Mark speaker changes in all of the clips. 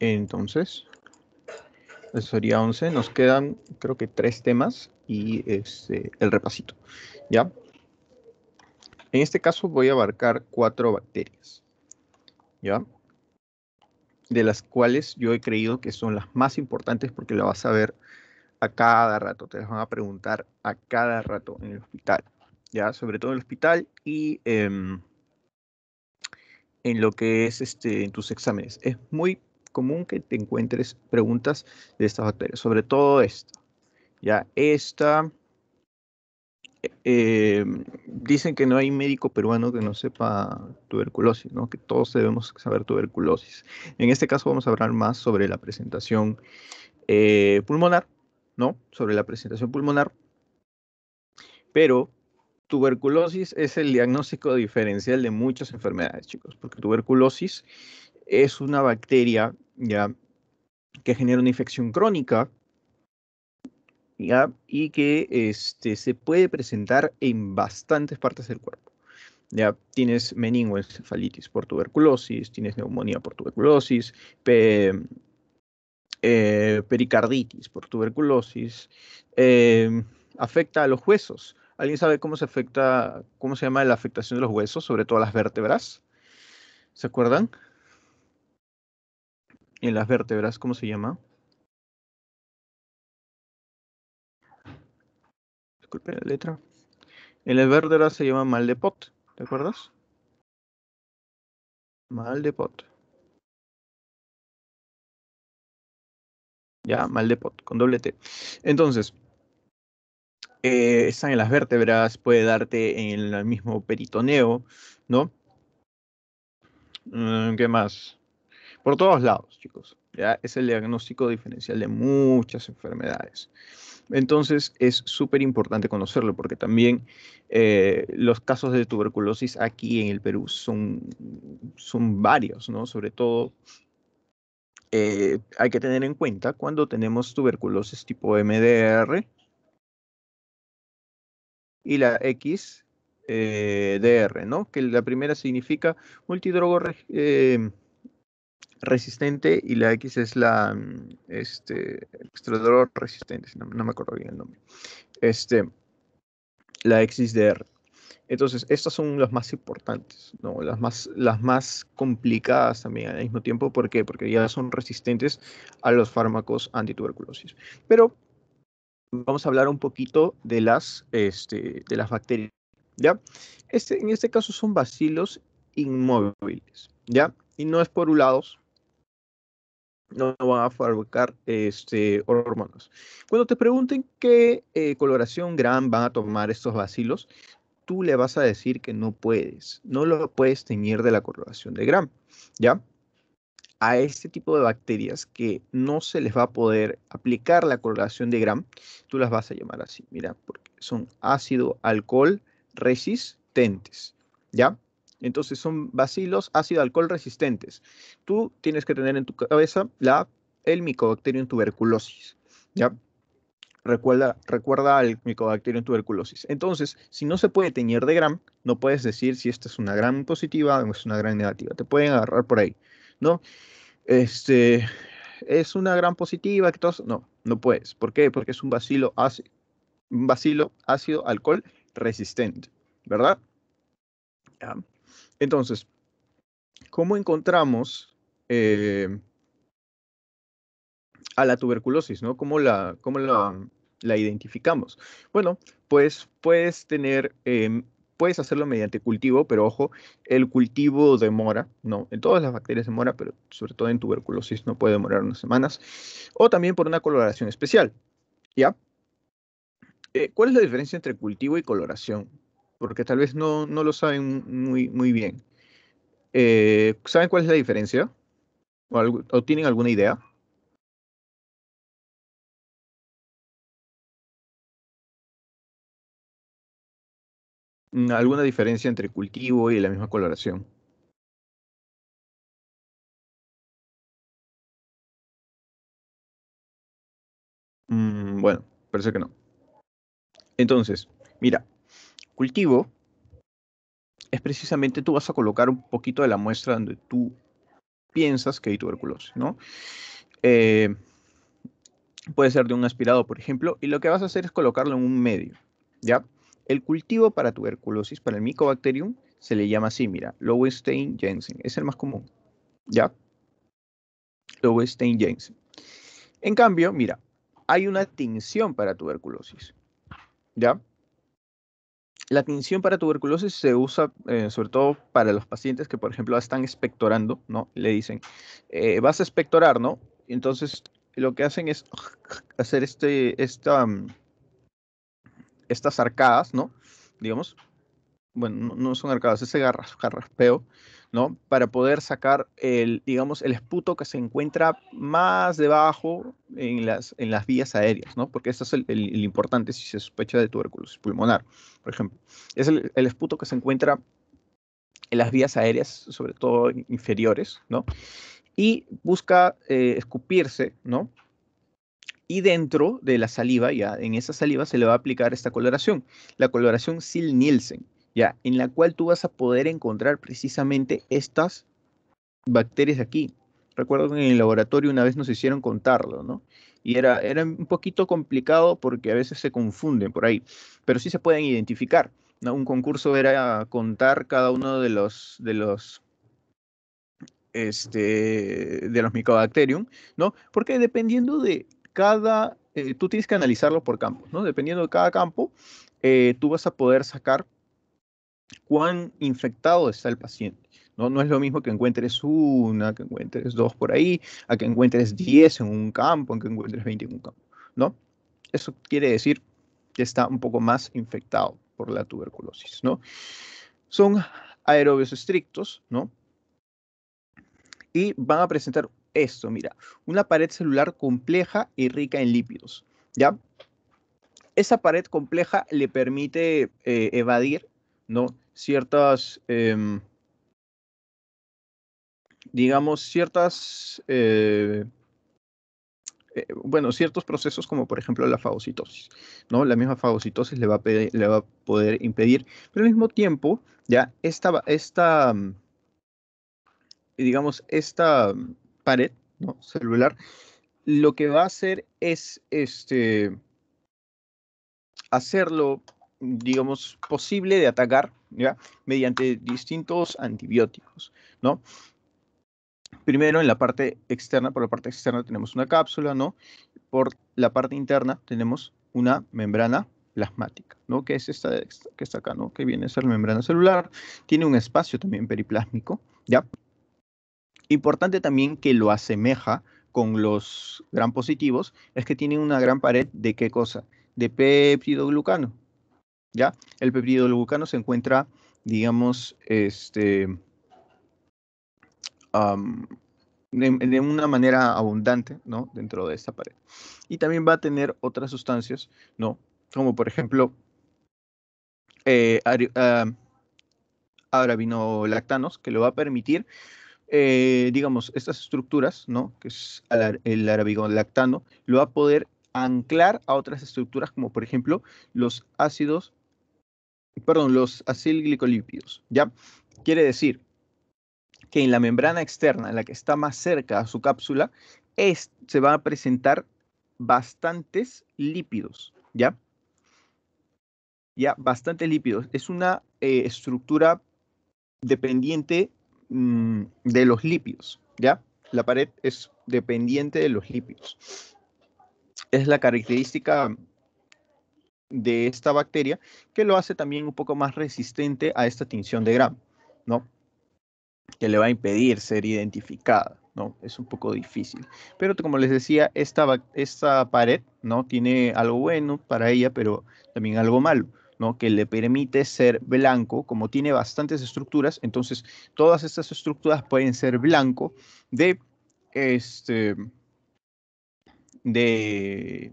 Speaker 1: Entonces, eso sería 11. Nos quedan, creo que, tres temas y este, el repasito. ¿Ya? En este caso voy a abarcar cuatro bacterias. ¿Ya? De las cuales yo he creído que son las más importantes porque la vas a ver a cada rato. Te las van a preguntar a cada rato en el hospital. ¿Ya? Sobre todo en el hospital y em, en lo que es este, en tus exámenes. Es muy común que te encuentres preguntas de estas bacterias, sobre todo esta. Ya, esta, eh, dicen que no hay médico peruano que no sepa tuberculosis, ¿no? que todos debemos saber tuberculosis. En este caso vamos a hablar más sobre la presentación eh, pulmonar, ¿no? sobre la presentación pulmonar, pero tuberculosis es el diagnóstico diferencial de muchas enfermedades, chicos, porque tuberculosis es una bacteria ya que genera una infección crónica y que este, se puede presentar en bastantes partes del cuerpo. Ya tienes meningoencefalitis por tuberculosis, tienes neumonía por tuberculosis, eh, pericarditis por tuberculosis, em, afecta a los huesos. ¿Alguien sabe cómo se afecta, cómo se llama la afectación de los huesos, sobre todo las vértebras? ¿Se acuerdan? en las vértebras, ¿cómo se llama?
Speaker 2: Disculpe la letra. En las vértebras se llama mal de pot, ¿te acuerdas? Mal de pot.
Speaker 1: Ya, mal de pot, con doble T. Entonces, eh, están en las vértebras, puede darte en el mismo peritoneo, ¿no? Mm, ¿Qué más? Por todos lados, chicos. ¿ya? Es el diagnóstico diferencial de muchas enfermedades. Entonces es súper importante conocerlo porque también eh, los casos de tuberculosis aquí en el Perú son, son varios, ¿no? Sobre todo eh, hay que tener en cuenta cuando tenemos tuberculosis tipo MDR y la XDR, eh, ¿no? Que la primera significa multidrogo resistente y la X es la mm, este, resistente, no, me acuerdo bien el nombre. Este, la XDR. Entonces, estas son las más importantes, ¿no? las, más, las más complicadas también al mismo tiempo. ¿Por qué? Porque ya son resistentes a los fármacos antituberculosis. Pero vamos a hablar un poquito de las, este, de las bacterias. ¿ya? Este, en este caso son bacilos inmóviles. ¿ya? Y no es no van a fabricar este, hormonas. Cuando te pregunten qué eh, coloración gram van a tomar estos bacilos, tú le vas a decir que no puedes, no lo puedes teñir de la coloración de Gram, ¿ya? A este tipo de bacterias que no se les va a poder aplicar la coloración de Gram, tú las vas a llamar así, mira, porque son ácido alcohol resistentes, ¿ya? Entonces son bacilos ácido alcohol resistentes. Tú tienes que tener en tu cabeza la, el Mycobacterium tuberculosis. ¿Ya? Recuerda, recuerda al Mycobacterium tuberculosis. Entonces, si no se puede teñir de gram, no puedes decir si esta es una gram positiva o es una gram negativa. Te pueden agarrar por ahí, ¿no? Este, es una gram positiva, no, no puedes. ¿Por qué? Porque es un bacilo ácido, ácido alcohol resistente, ¿verdad? ¿Ya? Entonces, ¿cómo encontramos eh, a la tuberculosis? ¿Cómo, la, identificamos? Bueno, pues puedes tener em, puedes hacerlo mediante cultivo, pero ojo, el cultivo demora, no, en todas las bacterias demora, pero sobre todo en tuberculosis no puede demorar unas semanas, o también por una coloración especial, ¿ya? Eh, ¿Cuál es la diferencia entre cultivo y coloración? porque tal vez no, lo saben muy, muy bien. Eh, ¿Saben cuál es la diferencia? ¿O, tienen alguna idea?
Speaker 2: Mm, ¿Alguna diferencia entre cultivo y la misma coloración?
Speaker 1: Mm, bueno, parece que no. Entonces, mira, cultivo es precisamente tú vas a colocar un poquito de la muestra donde tú piensas que hay tuberculosis, ¿no? Eh, puede ser de un aspirado, por ejemplo, y lo que vas a hacer es colocarlo en un medio, ¿ya? El cultivo para tuberculosis, para el Mycobacterium, se le llama así, mira, Lowenstein-Jensen, es el más común, ¿ya? Lowenstein-Jensen. En cambio, mira, hay una tinción para tuberculosis, ¿ya? La tinción para tuberculosis se usa eh, sobre todo para los pacientes que, por ejemplo, están expectorando, ¿no? Le dicen, eh, vas a expectorar, ¿no? Entonces, lo que hacen es hacer este, esta, mm, estas arcadas, ¿no? Digamos, bueno, no, son arcadas, es ese garras, garraspeo para poder sacar el, digamos, el esputo que se encuentra más debajo en las, en las vías aéreas, ¿no? Porque eso es el, importante si se sospecha de tuberculosis pulmonar, por ejemplo. Es el, esputo que se encuentra en las vías aéreas, sobre todo inferiores, ¿no? Y busca eh, escupirse, ¿no? y dentro de la saliva, ya en esa saliva se le va a aplicar esta coloración, la coloración Sil-Nielsen, ya, en la cual tú vas a poder encontrar precisamente estas bacterias aquí. Recuerdo que en el laboratorio una vez nos hicieron contarlo, ¿no? Y era, era un poquito complicado porque a veces se confunden por ahí, pero sí se pueden identificar. ¿no? Un concurso era contar cada uno de los, de los este, de los mycobacterium, ¿no? Porque dependiendo de cada, eh, tú tienes que analizarlo por campos, ¿no? Dependiendo de cada campo, eh, tú vas a poder sacar cuán infectado está el paciente. No, no es lo mismo que encuentres una, que encuentres dos por ahí, a que encuentres diez en un campo, a que encuentres 20 en un campo, ¿no? Eso quiere decir que está un poco más infectado por la tuberculosis, ¿no? Son aerobios estrictos, ¿no? Y van a presentar esto, mira, una pared celular compleja y rica en lípidos, ¿ya? Esa pared compleja le permite eh, evadir ¿no? Ciertas, em, digamos, ciertas, eh, eh, bueno, ciertos procesos como por ejemplo la fagocitosis, ¿no? La misma fagocitosis le va a, le va a poder impedir, pero al mismo tiempo, ya, esta, esta mm, digamos, esta mm, pared, Celular, lo que va a hacer es, este, hacerlo digamos, posible de atacar, ¿ya? Mediante distintos antibióticos, ¿no? Primero en la parte externa, por la parte externa tenemos una cápsula, ¿no? Por la parte interna tenemos una membrana plasmática, ¿no? Que es esta que está acá, ¿no? Que viene a ser la membrana celular. Tiene un espacio también periplásmico, ¿ya? Importante también que lo asemeja con los gran positivos es que tiene una gran pared de qué cosa? De peptidoglucano ¿ya? El peptidoglucano se encuentra, digamos, este, de, una manera abundante, ¿no? Dentro de esta pared. Y también va a tener otras sustancias, ¿no? Como por ejemplo, eh, arabinolactanos, que le va a permitir, eh, digamos, estas estructuras, Que es el arabinolactano, lo va a poder anclar a otras estructuras como por ejemplo los ácidos perdón, los acilglicolípidos. ¿ya? Quiere decir que en la membrana externa, en la que está más cerca a su cápsula, es, se van a presentar bastantes lípidos, ¿ya? Ya, bastantes lípidos. Es una eh, estructura dependiente mm, de los lípidos, ¿ya? La pared es dependiente de los lípidos. Es la característica de esta bacteria que lo hace también un poco más resistente a esta tinción de Gram, ¿no? Que le va a impedir ser identificada, ¿no? Es un poco difícil. Pero como les decía, esta, esta pared, ¿no? Tiene algo bueno para ella, pero también algo malo. ¿no? que le permite ser blanco, como tiene bastantes estructuras, entonces todas estas estructuras pueden ser blanco de este de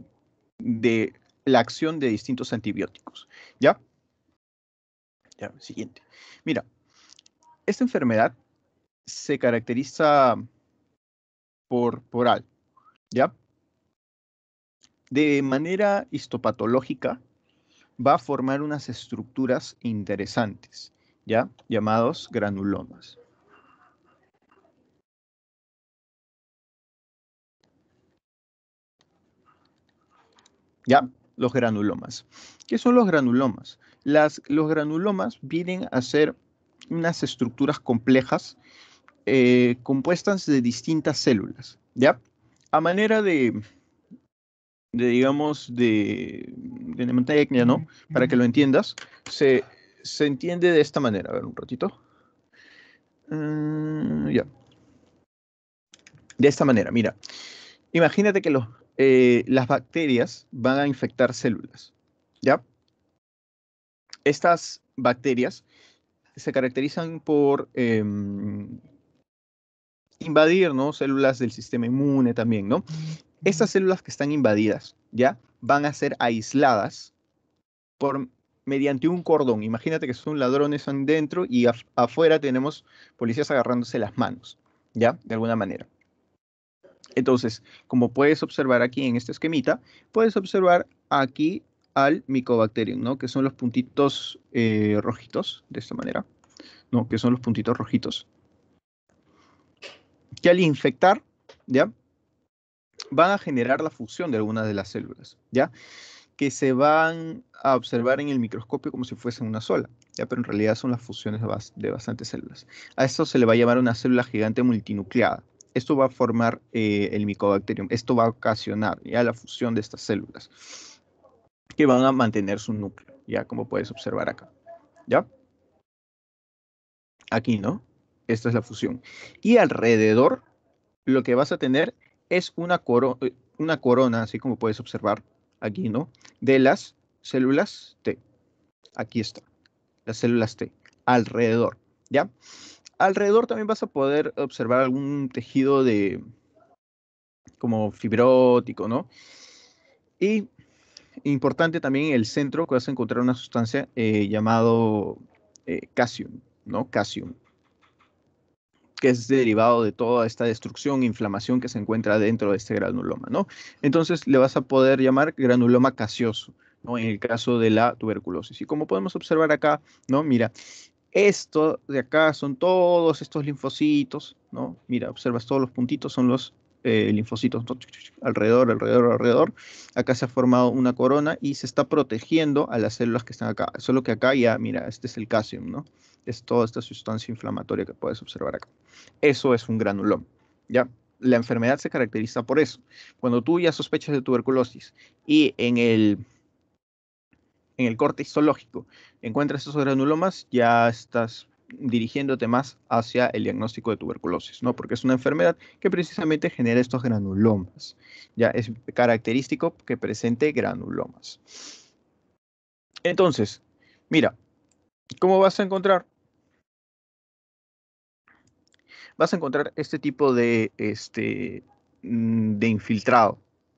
Speaker 1: de la acción de distintos antibióticos. ¿Ya? siguiente. Mira, esta enfermedad se caracteriza por, poral. ¿ya? De manera histopatológica va a formar unas estructuras interesantes, ¿ya? Llamados granulomas. ¿Ya? los granulomas. ¿Qué son los granulomas? Las, los granulomas vienen a ser unas estructuras complejas eh, compuestas de distintas células, ¿ya? A manera de, de digamos, de, de ¿no? Para que lo entiendas, se, entiende de esta manera. A ver, un ratito. Mm, ya. De esta manera, mira. Imagínate que los, eh, las bacterias van a infectar células. ¿Ya? Estas bacterias se caracterizan por em, invadir células del sistema inmune también, ¿no? Estas células que están invadidas, ¿ya? Van a ser aisladas por, mediante un cordón. Imagínate que son ladrones dentro y afuera tenemos policías agarrándose las manos, ¿ya? De alguna manera. Entonces, como puedes observar aquí en este esquemita, puedes observar aquí al Mycobacterium, ¿no? Que son los puntitos eh, rojitos, de esta manera, ¿no? Que son los puntitos rojitos. Que al infectar, ¿ya? Van a generar la fusión de algunas de las células, ¿ya? Que se van a observar en el microscopio como si fuesen una sola, ¿ya? Pero en realidad son las fusiones de, bastantes células. A esto se le va a llamar una célula gigante multinucleada, esto va a formar eh, el micobacterium, esto va a ocasionar ya la fusión de estas células que van a mantener su núcleo, ya como puedes observar acá. ¿Ya? Aquí, ¿no? Esta es la fusión. Y alrededor lo que vas a tener es una, eh, una corona, así como puedes observar aquí, ¿no? De las células T. Aquí está, las células T, alrededor, ¿ya? alrededor también vas a poder observar algún tejido de como fibrótico, ¿no? Y importante también en el centro que vas a encontrar una sustancia eh, llamado eh, casium, ¿no? Casium, que es derivado de toda esta destrucción, e inflamación que se encuentra dentro de este granuloma, ¿no? Entonces le vas a poder llamar granuloma casioso. ¿no? en el caso de la tuberculosis. Y como podemos observar acá, ¿no? Mira, esto de acá son todos estos linfocitos, ¿no? Mira, observas todos los puntitos, son los eh, linfocitos alrededor, alrededor, alrededor. Acá se ha formado una corona y se está protegiendo a las células que están acá. Solo que acá ya, mira, este es el casium, ¿no? Es toda esta sustancia inflamatoria que puedes observar acá. Eso es un granulón, ¿ya? La enfermedad se caracteriza por eso. Cuando tú ya sospechas de tuberculosis y en el en el corte histológico encuentras esos granulomas, ya estás dirigiéndote más hacia el diagnóstico de tuberculosis, ¿no? Porque es una enfermedad que precisamente genera estos granulomas. Ya es característico que presente granulomas. Entonces, mira, ¿cómo vas a encontrar? Vas a encontrar este tipo de, este, mm, de infiltrado,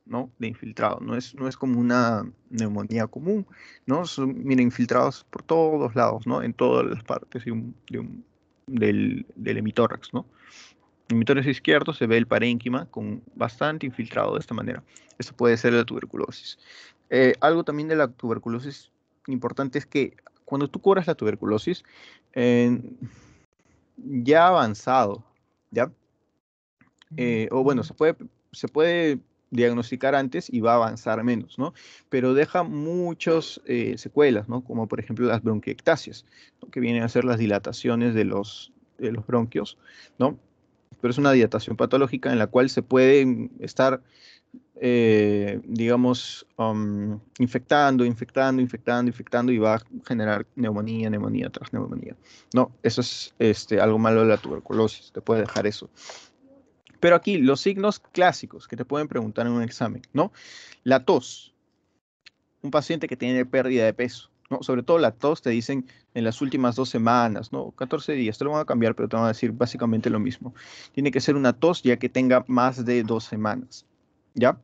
Speaker 1: ¿no? De infiltrado. No es, no es como una neumonía común, ¿no? Son, infiltrados por todos lados, ¿no? En todas las partes un, de del, del hemitórax, En el hemitórax izquierdo se ve el parénquima con bastante infiltrado de esta manera. Esto puede ser la tuberculosis. Eh, algo también de la tuberculosis importante es que cuando tú curas la tuberculosis, ya avanzado, ¿ya? Eh, o bueno, se puede, se puede diagnosticar antes y va a avanzar menos, ¿no? Pero deja muchas eh, secuelas, ¿no? Como por ejemplo las bronquiectasias, que vienen a ser las dilataciones de los, los bronquios, ¿no? Pero es una dilatación patológica en la cual se puede estar, eh, digamos, um, infectando, infectando, infectando, infectando y va a generar neumonía, neumonía tras neumonía. No, eso es este, algo malo de la tuberculosis, te puede dejar eso. Pero aquí, los signos clásicos que te pueden preguntar en un examen, ¿no? La tos. Un paciente que tiene pérdida de peso, ¿no? Sobre todo la tos te dicen en las últimas dos semanas, ¿no? 14 días, te lo van a cambiar, pero te van a decir básicamente lo mismo. Tiene que ser una tos ya que tenga más de dos semanas, ¿ya?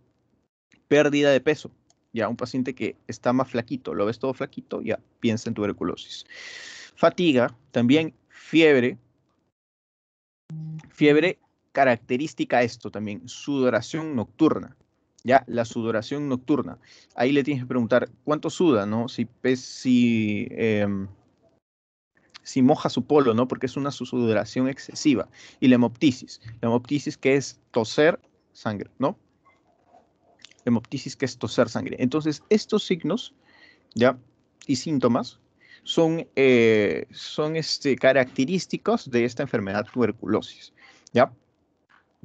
Speaker 1: Pérdida de peso, ya un paciente que está más flaquito, lo ves todo flaquito, ya piensa en tuberculosis. Fatiga, también fiebre, fiebre característica esto también, sudoración nocturna. Ya, la sudoración nocturna. Ahí le tienes que preguntar cuánto suda, ¿no? Si, si, em, si moja su polo, ¿no? Porque es una sudoración excesiva. Y la hemoptisis. La hemoptisis que es toser sangre, ¿no? La hemoptisis que es toser sangre. Entonces, estos signos, ¿ya? Y síntomas son, eh, son este, característicos de esta enfermedad tuberculosis, ¿ya?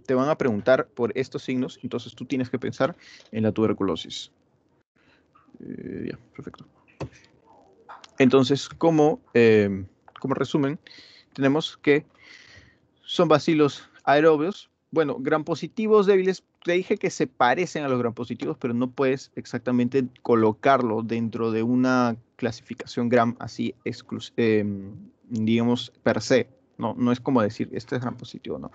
Speaker 1: te van a preguntar por estos signos, entonces tú tienes que pensar en la tuberculosis. Eh, ya, perfecto. Entonces, como, em, como resumen, tenemos que son bacilos aerobios, bueno, gran positivos débiles, te dije que se parecen a los gran positivos, pero no puedes exactamente colocarlo dentro de una clasificación gram así, em, digamos, per se. No, es como decir, este es gran positivo, no.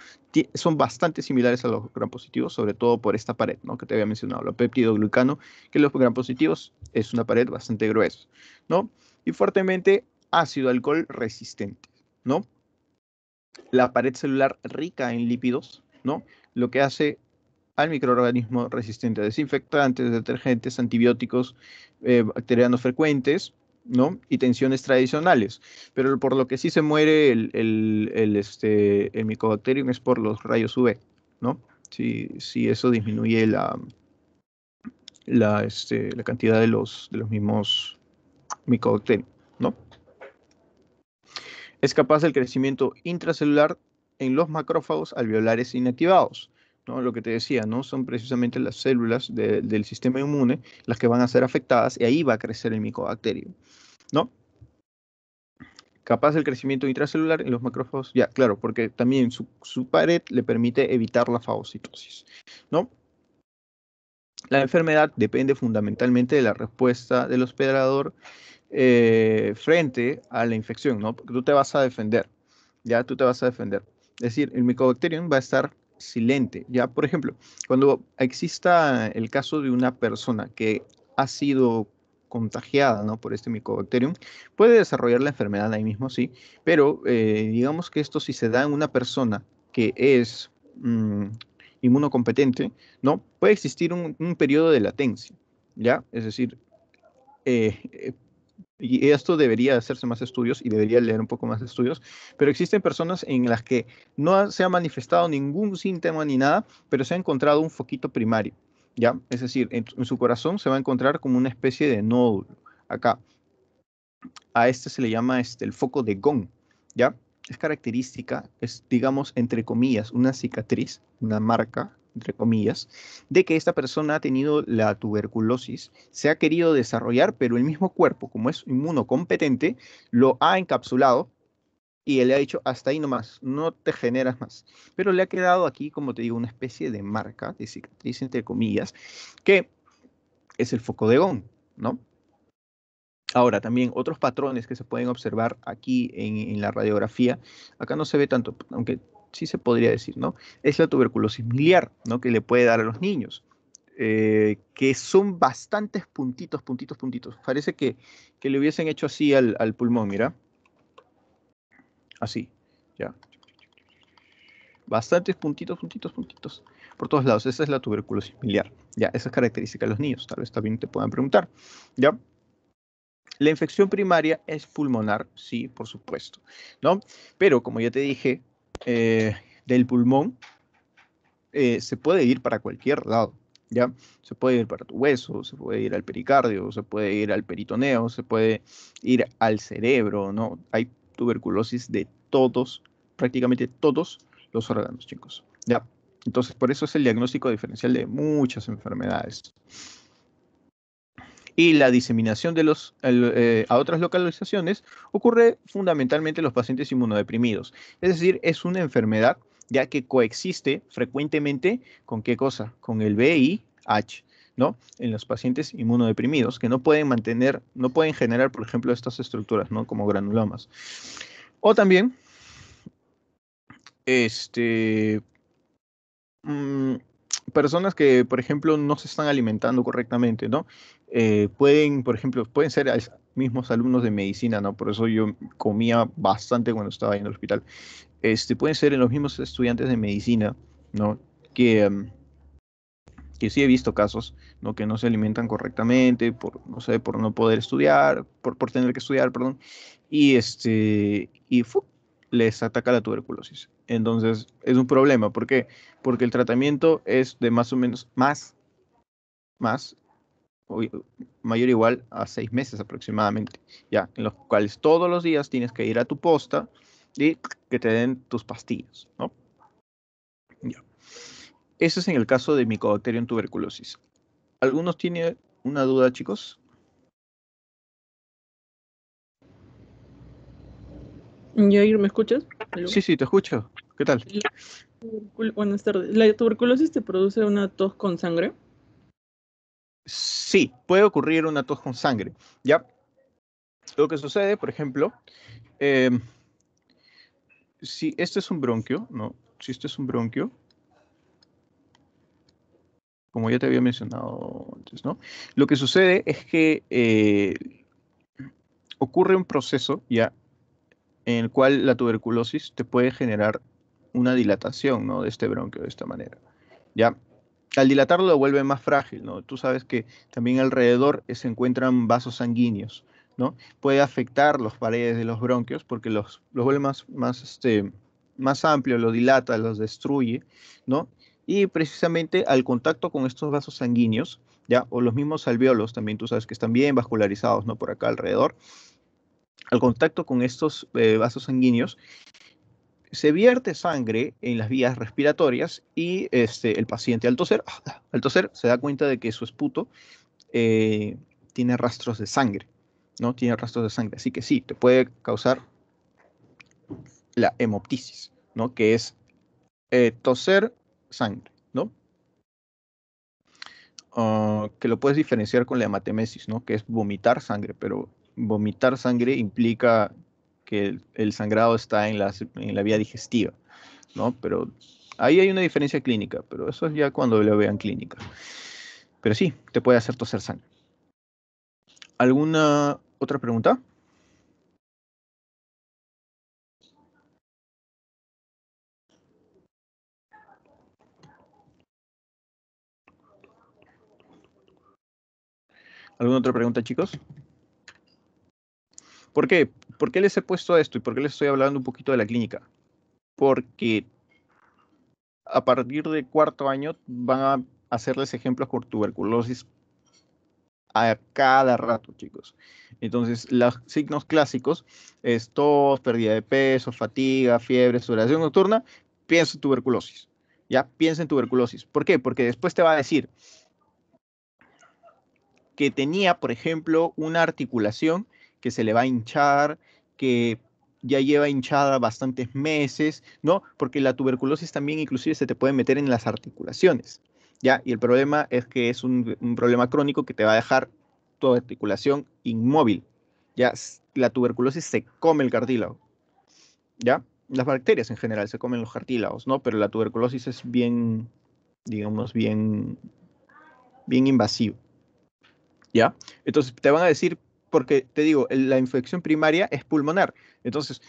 Speaker 1: son bastante similares a los gran positivos, sobre todo por esta pared, ¿no? Que te había mencionado, lo peptidoglucano, que los gran positivos es una pared bastante gruesa, ¿no? Y fuertemente ácido alcohol resistente, ¿no? La pared celular rica en lípidos, ¿no? Lo que hace al microorganismo resistente a desinfectantes, detergentes, antibióticos, eh, bacterianos frecuentes, ¿no? Y tensiones tradicionales. Pero por lo que sí se muere el, el, este, es por los rayos UV, ¿no? Si, eso disminuye la, la, este, la cantidad de los, de los mismos micodacterium. ¿no? Es capaz del crecimiento intracelular en los macrófagos alveolares inactivados. Lo que te decía, ¿no? Son precisamente las células del sistema inmune las que van a ser afectadas y ahí va a crecer el micobacterio, ¿no? Capaz el crecimiento intracelular en los macrófagos, ya, claro, porque también su, pared le permite evitar la fagocitosis, ¿no? La enfermedad depende fundamentalmente de la respuesta del hospedador eh, frente a la infección, ¿no? Porque tú te vas a defender, ya tú te vas a defender. Es decir, el micobacterium va a estar silente. Ya, por ejemplo, cuando exista el caso de una persona que ha sido contagiada ¿no? por este micobacterium, puede desarrollar la enfermedad ahí mismo, sí, pero eh, digamos que esto si se da en una persona que es mm, inmunocompetente, ¿no? puede existir un, periodo de latencia, ¿ya? Es decir, eh, eh y esto debería hacerse más estudios y debería leer un poco más de estudios, pero existen personas en las que no se ha manifestado ningún síntoma ni nada, pero se ha encontrado un foquito primario, ¿ya? Es decir, en, su corazón se va a encontrar como una especie de nódulo, acá. A este se le llama este, el foco de Gong, ¿ya? Es característica, es, digamos, entre comillas, una cicatriz, una marca entre comillas, de que esta persona ha tenido la tuberculosis, se ha querido desarrollar, pero el mismo cuerpo, como es inmunocompetente, lo ha encapsulado y le ha dicho, hasta ahí nomás, no te generas más. Pero le ha quedado aquí, como te digo, una especie de marca, de cicatriz, entre comillas, que es el foco de Gon, ¿no? Ahora, también otros patrones que se pueden observar aquí en, en, la radiografía, acá no se ve tanto, aunque sí se podría decir, ¿no? Es la tuberculosis miliar, ¿no? Que le puede dar a los niños. Eh, que son bastantes puntitos, puntitos, puntitos. Parece que, le hubiesen hecho así al, pulmón, mira. Así, ya. Bastantes puntitos, puntitos, puntitos. Por todos lados, esa es la tuberculosis miliar. Ya, esa es característica de los niños, tal vez también te puedan preguntar. Ya. La infección primaria es pulmonar, sí, por supuesto, ¿no? Pero como ya te dije, eh, del pulmón eh, se puede ir para cualquier lado. ¿Ya? Se puede ir para tu hueso, se puede ir al pericardio, se puede ir al peritoneo, se puede ir al cerebro, ¿no? Hay tuberculosis de todos, prácticamente todos los órganos, chicos, ¿ya? Entonces, por eso es el diagnóstico diferencial de muchas enfermedades y la diseminación de los, eh, a otras localizaciones ocurre fundamentalmente en los pacientes inmunodeprimidos. Es decir, es una enfermedad ya que coexiste frecuentemente con qué cosa? Con el VIH. ¿no? En los pacientes inmunodeprimidos que no pueden mantener, no pueden generar, por ejemplo, estas estructuras, ¿no? Como granulomas. O también, este, mm, personas que, por ejemplo, no se están alimentando correctamente, ¿no? Eh, pueden, por ejemplo, pueden ser mismos alumnos de medicina, ¿no? Por eso yo comía bastante cuando estaba ahí en el hospital. Este, pueden ser los mismos estudiantes de medicina, ¿no? Que, em, que sí he visto casos, ¿no? Que no se alimentan correctamente, por, no sé, por no poder estudiar, por, por tener que estudiar, perdón. Y, este, y les ataca la tuberculosis. Entonces es un problema. ¿Por qué? Porque el tratamiento es de más o menos más, más, mayor o igual a seis meses aproximadamente, ya, en los cuales todos los días tienes que ir a tu posta y que te den tus pastillas, ¿no? Ya. Eso es en el caso de Mycobacterium tuberculosis. ¿Algunos tienen una duda, chicos? Yo ¿Yair, me escuchas? Sí, sí, te escucho. ¿Qué tal? buenas tardes. ¿La tuberculosis te produce una tos con sangre? Sí, puede ocurrir una tos con sangre. ¿Ya? Lo que sucede, por ejemplo, eh, si este es un bronquio, ¿no? Si este es un bronquio, como ya te había mencionado antes, ¿no? Lo que sucede es que eh, ocurre un proceso, ¿ya? en el cual la tuberculosis te puede generar una dilatación ¿no? de este bronquio de esta manera. ¿ya? Al dilatarlo lo vuelve más frágil. ¿no? Tú sabes que también alrededor se encuentran vasos sanguíneos. ¿no? Puede afectar las paredes de los bronquios porque los, los vuelve más, más, este, más amplios, los dilata, los destruye. ¿no? Y precisamente al contacto con estos vasos sanguíneos, ¿ya? o los mismos alveolos también, tú sabes que están bien vascularizados ¿no? por acá alrededor, al contacto con estos eh, vasos sanguíneos, se vierte sangre en las vías respiratorias y este, el paciente al toser, al toser se da cuenta de que su esputo eh, tiene rastros de sangre, ¿no? Tiene rastros de sangre, así que sí, te puede causar la hemoptisis, ¿no? Que es eh, toser sangre, ¿no? Ah, que lo puedes diferenciar con la hematemesis, ¿no? Que es vomitar sangre, pero vomitar sangre implica que el, sangrado está en, en la vía digestiva, ¿no? Pero ahí hay una diferencia clínica, pero eso es ya cuando lo vean clínica. Pero sí, te puede hacer toser sangre. ¿Alguna otra pregunta? ¿Alguna otra pregunta, chicos? ¿Por qué? ¿Por qué les he puesto esto y por qué les estoy hablando un poquito de la clínica? Porque a partir de cuarto año van a hacerles ejemplos con tuberculosis a cada rato, chicos. Entonces, los signos clásicos es tos, pérdida de peso, fatiga, fiebre, sudoración nocturna. Piensa en tuberculosis. Ya piensa en tuberculosis. ¿Por qué? Porque después te va a decir que tenía, por ejemplo, una articulación que se le va a hinchar, que ya lleva hinchada bastantes meses, ¿no? Porque la tuberculosis también inclusive se te puede meter en las articulaciones, ¿ya? Y el problema es que es un, problema crónico que te va a dejar toda articulación inmóvil, ¿ya? La tuberculosis se come el cartílago, ¿ya? Las bacterias en general se comen los cartílagos, ¿no? Pero la tuberculosis es bien, digamos, bien, bien invasivo, ¿ya? Entonces te van a decir, porque te digo, la infección primaria es pulmonar. Entonces,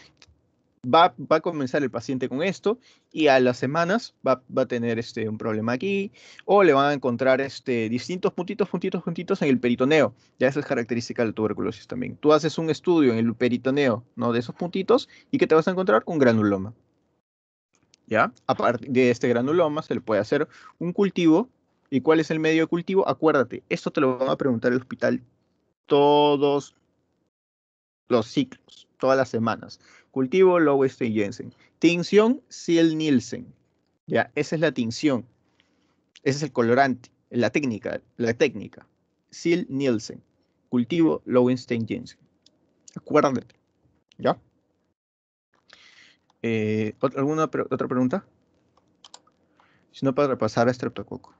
Speaker 1: va, a comenzar el paciente con esto y a las semanas va, a tener este, un problema aquí o le van a encontrar este, distintos puntitos, puntitos, puntitos en el peritoneo. Ya esa es característica de la tuberculosis también. Tú haces un estudio en el peritoneo ¿no? de esos puntitos y que te vas a encontrar un granuloma. ¿Ya? Aparte de este granuloma se le puede hacer un cultivo. ¿Y cuál es el medio de cultivo? Acuérdate, esto te lo va a preguntar el hospital todos los ciclos, todas las semanas. Cultivo lowenstein Jensen. Tinción Sil Nielsen. Ya, esa es la tinción. Ese es el colorante, la técnica, la técnica. Sil Nielsen. Cultivo Lowenstein Jensen. Acuérdate. ¿Ya? Eh, ¿Alguna otra pregunta? Si no, para repasar a Streptococo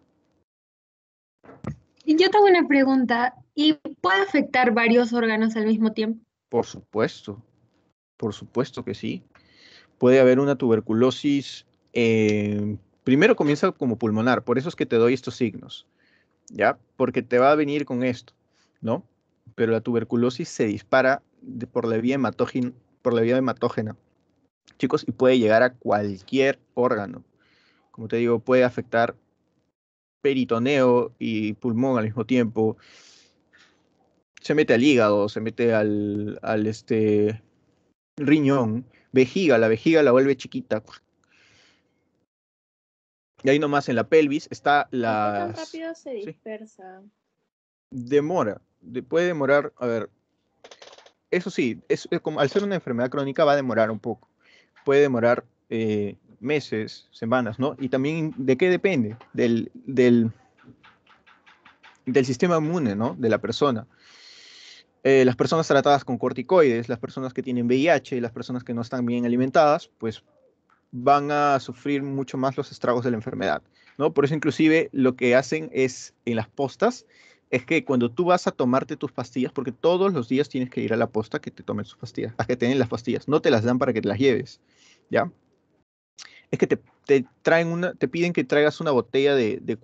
Speaker 2: yo tengo una pregunta. ¿Y puede afectar varios órganos al mismo tiempo?
Speaker 1: Por supuesto, por supuesto que sí. Puede haber una tuberculosis, em, primero comienza como pulmonar, por eso es que te doy estos signos, ¿ya? Porque te va a venir con esto, ¿no? Pero la tuberculosis se dispara por, la vía por la vía hematógena, chicos, y puede llegar a cualquier órgano. Como te digo, puede afectar peritoneo y pulmón al mismo tiempo. Se mete al hígado, se mete al, al este, riñón, vejiga, la vejiga la vuelve chiquita. Y ahí nomás en la pelvis está la... se dispersa? Demora, puede demorar, a ver, eso sí, como, al ser una enfermedad crónica va a demorar un poco. Puede demorar eh, meses, semanas, ¿no? Y también de qué depende, del, del, del sistema inmune, ¿no? De la persona. Eh, las personas tratadas con corticoides, las personas que tienen VIH, las personas que no están bien alimentadas, pues van a sufrir mucho más los estragos de la enfermedad, ¿no? Por eso inclusive lo que hacen es en las postas, es que cuando tú vas a tomarte tus pastillas, porque todos los días tienes que ir a la posta que te tomen sus pastillas, a que te den las pastillas, no te las dan para que te las lleves, ¿ya? es que te, traen una, te piden que traigas una botella de, de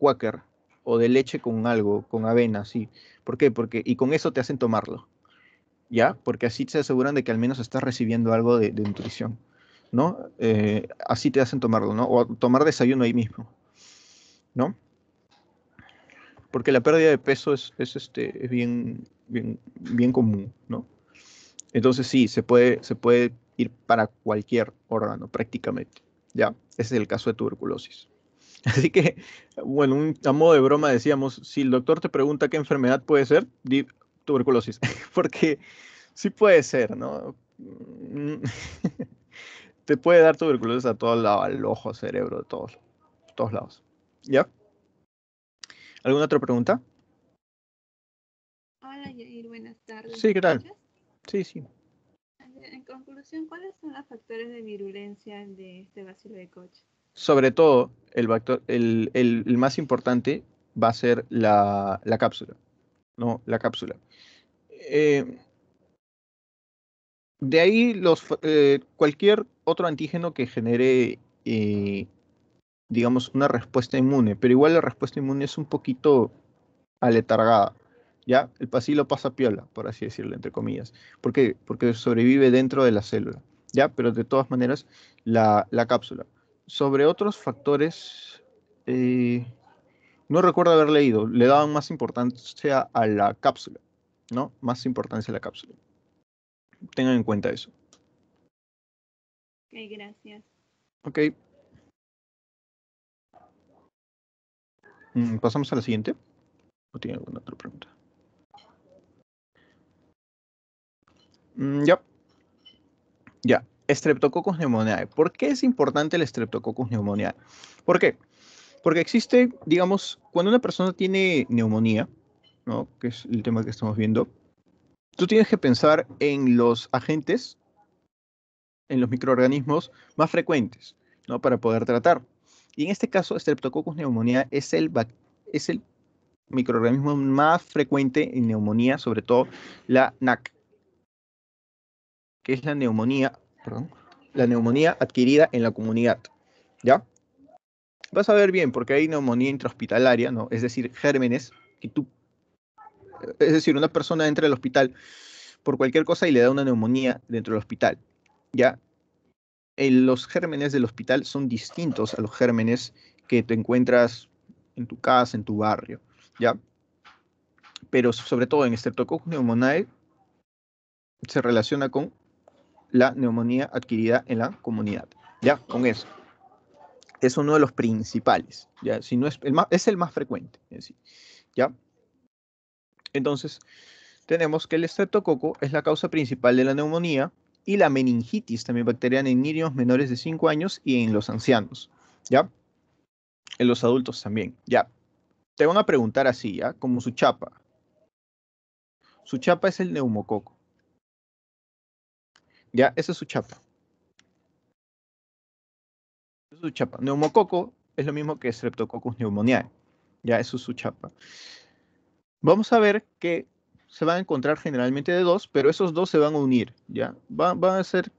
Speaker 1: o de leche con algo, con avena, sí. ¿Por qué? Porque, y con eso te hacen tomarlo. ¿Ya? Porque así se aseguran de que al menos estás recibiendo algo de, nutrición. ¿No? Eh, así te hacen tomarlo, ¿no? O tomar desayuno ahí mismo. ¿No? Porque la pérdida de peso es, este, es bien, bien, bien común, ¿no? Entonces sí, se puede, se puede ir para cualquier órgano prácticamente. ¿ya? Ese es el caso de tuberculosis. Así que, bueno, un, a modo de broma decíamos, si el doctor te pregunta qué enfermedad puede ser, di tuberculosis, porque sí puede ser, ¿no? te puede dar tuberculosis a todos lados, al ojo, cerebro, de todos, todos lados. ¿Ya? ¿Alguna otra pregunta?
Speaker 2: Hola, Yair, buenas tardes. Sí, ¿qué tal? Sí, sí en conclusión, ¿cuáles son los factores de virulencia de este bacilo de coche?
Speaker 1: Sobre todo, el, factor, el, el, más importante va a ser la, la cápsula. ¿no? La cápsula. Eh, de ahí, los, eh, cualquier otro antígeno que genere, eh, digamos, una respuesta inmune, pero igual la respuesta inmune es un poquito aletargada. ¿ya? El pasillo pasa piola, por así decirlo, entre comillas. ¿Por qué? Porque sobrevive dentro de la célula, ¿ya? Pero de todas maneras, la, cápsula. Sobre otros factores, eh, no recuerdo haber leído, le daban más importancia a la cápsula, ¿no? Más importancia a la cápsula. Tengan en cuenta eso.
Speaker 2: Ok, gracias. Ok. Mm, ¿Pasamos a la siguiente?
Speaker 1: ¿O tiene alguna otra pregunta? Mm, ya. Ya. Streptococcus pneumoniae. ¿Por qué es importante el Streptococcus pneumoniae? ¿Por qué? Porque existe, digamos, cuando una persona tiene neumonía, ¿no? que es el tema que estamos viendo, tú tienes que pensar en los agentes, en los microorganismos más frecuentes, ¿no? Para poder tratar. Y en este caso, Streptococcus pneumoniae es el, es el microorganismo más frecuente en neumonía, sobre todo la NAC, que es la neumonía, perdón, la neumonía adquirida en la comunidad. ¿Ya? Vas a ver bien, porque hay neumonía intrahospitalaria, ¿no? Es decir, gérmenes que tú. Es decir, una persona entra al hospital por cualquier cosa y le da una neumonía dentro del hospital. ¿Ya? los gérmenes del hospital son distintos a los gérmenes que te encuentras en tu casa, en tu barrio. ¿Ya? Pero sobre todo en este toco neumonal se relaciona con la neumonía adquirida en la comunidad. Ya, con eso. Es uno de los principales, ya, si no es el más, es el más frecuente ya. Entonces, tenemos que el estreptococo es la causa principal de la neumonía y la meningitis también bacteriana en niños menores de 5 años y en los ancianos, ¿ya? En los adultos también, ¿ya? Te van a preguntar así, ¿ya? Como su chapa. Su chapa es el neumococo. Ya, esa es su chapa. Esa es su chapa. Neumococo es lo mismo que Streptococcus pneumoniae. Ya, eso es su chapa. Vamos a ver que se van a encontrar generalmente de dos, pero esos dos se van a unir, ¿ya? Van, a ser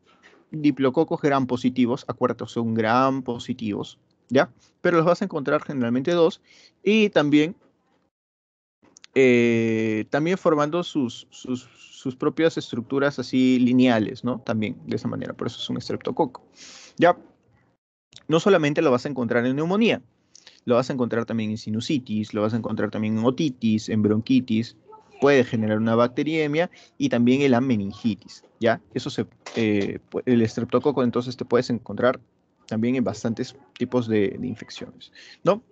Speaker 1: diplococos gran positivos, acuérdate, son gran positivos, ¿ya? Pero los vas a encontrar generalmente dos y también, eh, también formando sus, sus sus propias estructuras así lineales, ¿no? También de esa manera, por eso es un estreptococo. Ya, no solamente lo vas a encontrar en neumonía, lo vas a encontrar también en sinusitis, lo vas a encontrar también en otitis, en bronquitis, puede generar una bacteriemia y también en la meningitis, ¿ya? Eso se, eh, el estreptococo entonces te puedes encontrar también en bastantes tipos de, infecciones, ¿no?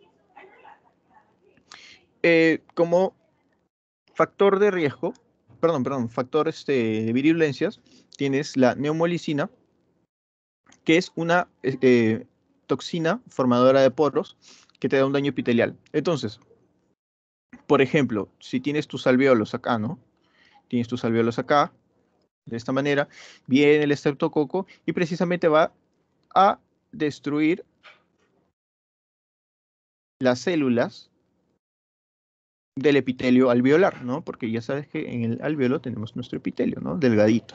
Speaker 1: Eh, como factor de riesgo, perdón, perdón, factores este, de virulencias, tienes la neumolicina, que es una eh, eh, toxina formadora de poros que te da un daño epitelial. Entonces, por ejemplo, si tienes tus alveolos acá, ¿no? Tienes tus alveolos acá, de esta manera, viene el estreptococo y precisamente va a destruir las células del epitelio alveolar, ¿no? Porque ya sabes que en el alveolo tenemos nuestro epitelio, ¿no? Delgadito.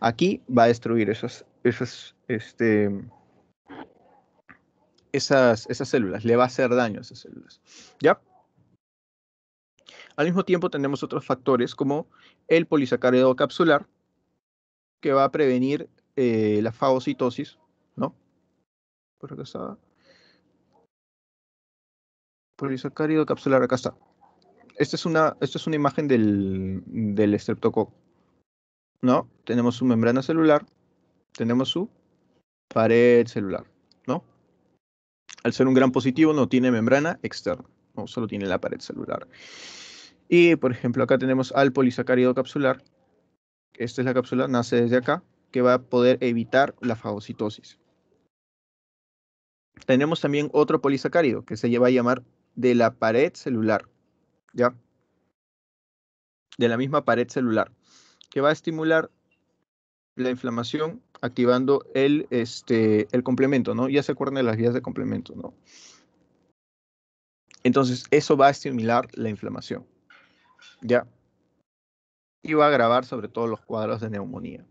Speaker 1: Aquí va a destruir esas, esas, este, esas, esas células, le va a hacer daño a esas células, ¿ya? Al mismo tiempo tenemos otros factores como el polisacárido capsular, que va a prevenir eh, la fagocitosis, ¿no? Por acá está. Polisacárido capsular, acá está esta es una, es una imagen del, del estreptococo. ¿No? Tenemos su membrana celular, tenemos su pared celular, Al ser un gran positivo no tiene membrana externa, solo tiene la pared celular. Y, por ejemplo, acá tenemos al polisacárido capsular. Esta es la cápsula, nace desde acá, que va a poder evitar la fagocitosis. Tenemos también otro polisacárido que se lleva a llamar de la pared celular. De la misma pared celular, que va a estimular la inflamación activando el, este, el complemento, ¿no? Ya se acuerdan de las vías de complemento, ¿no? Entonces, eso va a estimular la inflamación, ¿ya? Y va a agravar sobre todo los cuadros de neumonía.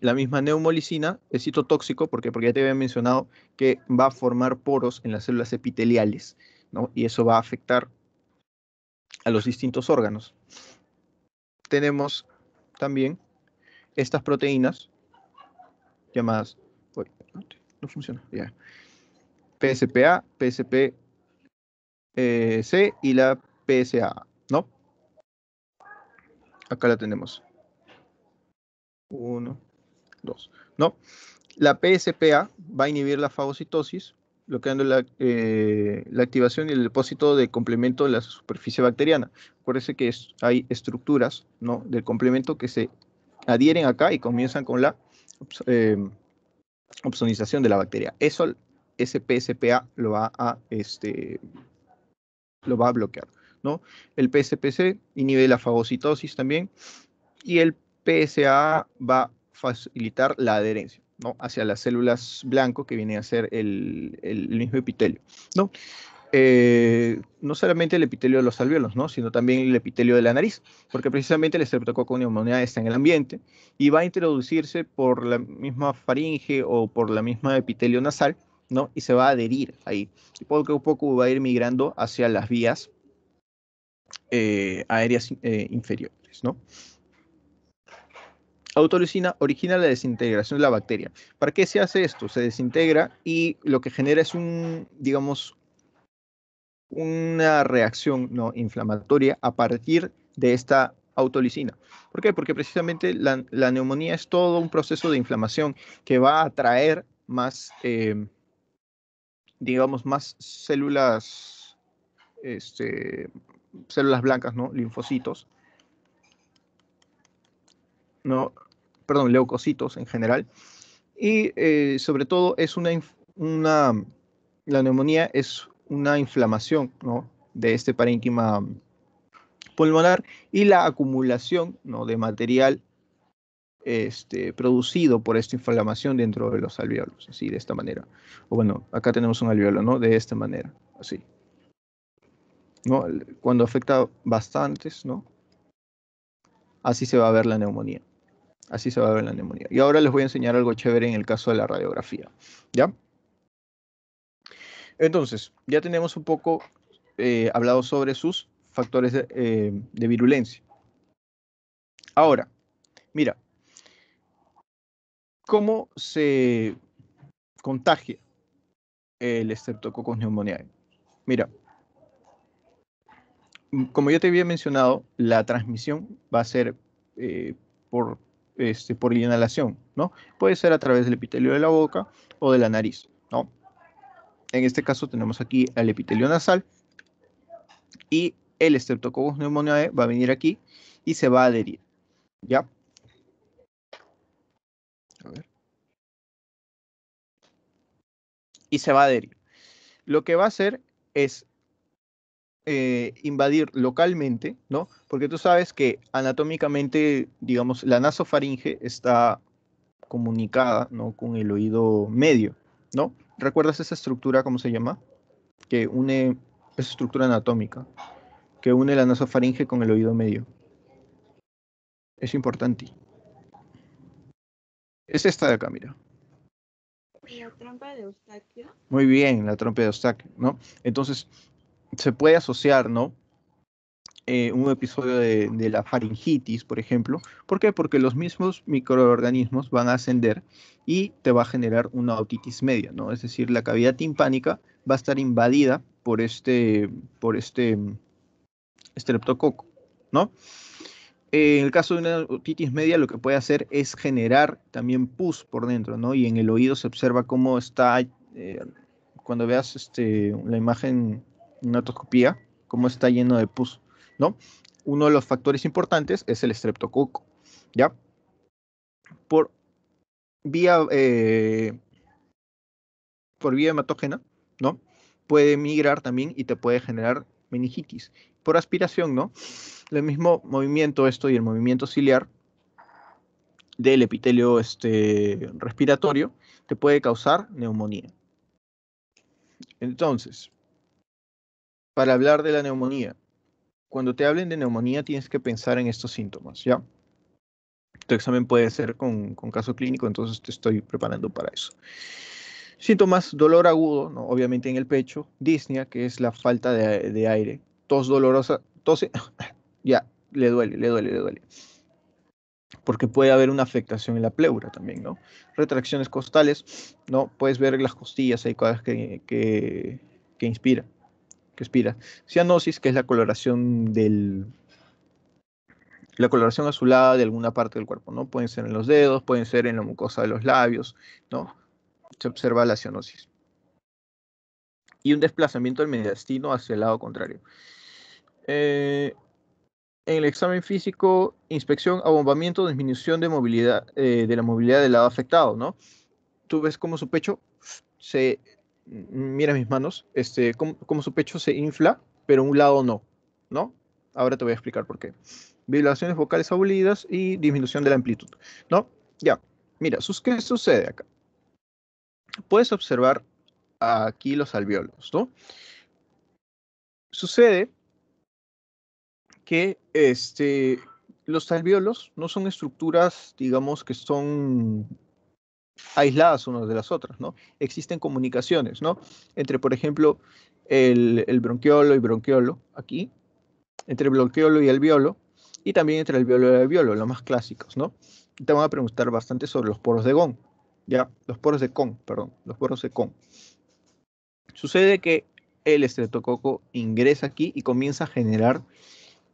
Speaker 1: La misma neumolicina es citotóxico, porque ya te había mencionado que va a formar poros en las células epiteliales ¿no? Y eso va a afectar a los distintos órganos. Tenemos también estas proteínas llamadas... no funciona, ya. PSPA, PSPC y la PSA, ¿no? Acá la tenemos. Uno, dos, ¿no? La PSPA va a inhibir la fagocitosis bloqueando eh, la, activación y el depósito de complemento en la superficie bacteriana. Acuérdense que hay estructuras ¿no? del complemento que se adhieren acá y comienzan con la eh, opsonización de la bacteria. Eso ese PSPA lo va a, este, lo va a bloquear. ¿no? El PSPC inhibe la fagocitosis también y el PSA va a facilitar la adherencia hacia las células blancas que viene a ser el, mismo epitelio. Eh, ¿no? solamente el epitelio de los alveolos, ¿no? sino también el epitelio de la nariz, porque precisamente el estreptococo neumonía está en el ambiente y va a introducirse por la misma faringe o por la misma epitelio nasal, ¿no? y se va a adherir ahí. Y poco a poco va a ir migrando hacia las vías eh, aéreas eh, inferiores. ¿no? Autolisina origina la desintegración de la bacteria. ¿Para qué se hace esto? Se desintegra y lo que genera es un, digamos, una reacción no inflamatoria a partir de esta autolisina. ¿Por qué? Porque precisamente la, neumonía es todo un proceso de inflamación que va a atraer más, eh, digamos, más células, este, células blancas, ¿no? Linfocitos ¿no? perdón, leucocitos en general. Y eh, sobre todo es una, una, la neumonía es una inflamación ¿no? de este parénquima pulmonar y la acumulación ¿no? de material este, producido por esta inflamación dentro de los alveolos, así de esta manera. O bueno, acá tenemos un alveolo, ¿no? De esta manera, así. ¿No? Cuando afecta bastantes, ¿no? Así se va a ver la neumonía. Así se va a ver la neumonía. Y ahora les voy a enseñar algo chévere en el caso de la radiografía. ¿Ya? Entonces, ya tenemos un poco eh, hablado sobre sus factores eh, de, virulencia. Ahora, mira, ¿cómo se contagia el Streptococcus pneumoniae? Mira, como yo te había mencionado, la transmisión va a ser eh, por este, por inhalación, ¿no? Puede ser a través del epitelio de la boca o de la nariz, ¿no? En este caso tenemos aquí el epitelio nasal y el Streptococcus pneumoniae va a venir aquí y se va a adherir, ¿ya? A ver. Y se va a adherir. Lo que va a hacer es eh, invadir localmente, ¿no? Porque tú sabes que anatómicamente, digamos, la nasofaringe está comunicada, ¿no? Con el oído medio, ¿no? ¿Recuerdas esa estructura, cómo se llama? Que une, esa estructura anatómica, que une la nasofaringe con el oído medio. Es importante. Es esta de acá, mira. La trompa de Eustaquio. Muy bien, la trompa de Eustaquio, ¿no? Entonces, se puede asociar, ¿no? Eh, un episodio de, la faringitis, por ejemplo. ¿Por qué? Porque los mismos microorganismos van a ascender y te va a generar una otitis media, ¿no? Es decir, la cavidad timpánica va a estar invadida por este, por este estreptococo, ¿no? Eh, en el caso de una otitis media, lo que puede hacer es generar también pus por dentro, ¿no? Y en el oído se observa cómo está, eh, cuando veas este, la imagen una otoscopía, cómo está lleno de pus, ¿no? Uno de los factores importantes es el estreptococo, ¿ya? Por vía, eh, vía hematógena, ¿no? Puede migrar también y te puede generar meningitis. Por aspiración, ¿no? El mismo movimiento esto y el movimiento ciliar del epitelio este, respiratorio te puede causar neumonía. Entonces, para hablar de la neumonía. Cuando te hablen de neumonía tienes que pensar en estos síntomas, ¿ya? Tu examen puede ser con, caso clínico, entonces te estoy preparando para eso. Síntomas, dolor agudo, ¿no? obviamente en el pecho, disnea, que es la falta de, aire, tos dolorosa, tos, ya, le duele, le duele, le duele. Porque puede haber una afectación en la pleura también, ¿no? Retracciones costales, ¿no? Puedes ver las costillas, hay cosas que inspiran. Respira. Cianosis, que es la coloración del la coloración azulada de alguna parte del cuerpo, ¿no? Pueden ser en los dedos, pueden ser en la mucosa de los labios, ¿no? Se observa la cianosis. Y un desplazamiento del mediastino hacia el lado contrario. Eh, en el examen físico, inspección, abombamiento, disminución de, movilidad, eh, de la movilidad del lado afectado, ¿no? Tú ves cómo su pecho se mira mis manos, este, como, su pecho se infla, pero un lado no, ¿no? Ahora te voy a explicar por qué. Vibraciones vocales abolidas y disminución de la amplitud, ¿no? Ya, mira, ¿qué sucede acá? Puedes observar aquí los alveolos, ¿no? Sucede que este, los alveolos no son estructuras, digamos, que son aisladas unas de las otras, ¿no? Existen comunicaciones, ¿no? Entre, por ejemplo, el, bronquiolo y bronquiolo, aquí, entre el bronquiolo y el violo y también entre el violo y el violo los más clásicos, ¿no? Te van a preguntar bastante sobre los poros de gong ¿ya? Los poros de Con, perdón, los poros de Con. Sucede que el estreptococo ingresa aquí y comienza a generar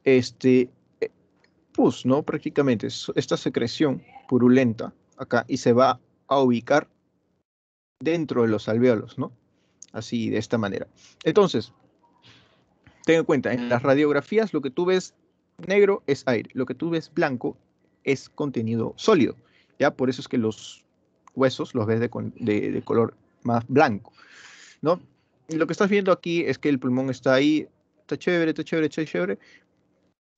Speaker 1: este eh, pus, ¿no? Prácticamente esta secreción purulenta acá y se va a ubicar dentro de los alvéolos, ¿no? Así, de esta manera. Entonces, ten en cuenta, en las radiografías lo que tú ves negro es aire, lo que tú ves blanco es contenido sólido, ¿ya? Por eso es que los huesos los ves de, color más blanco, ¿no? lo que estás viendo aquí es que el pulmón está ahí, está chévere, está chévere, está chévere,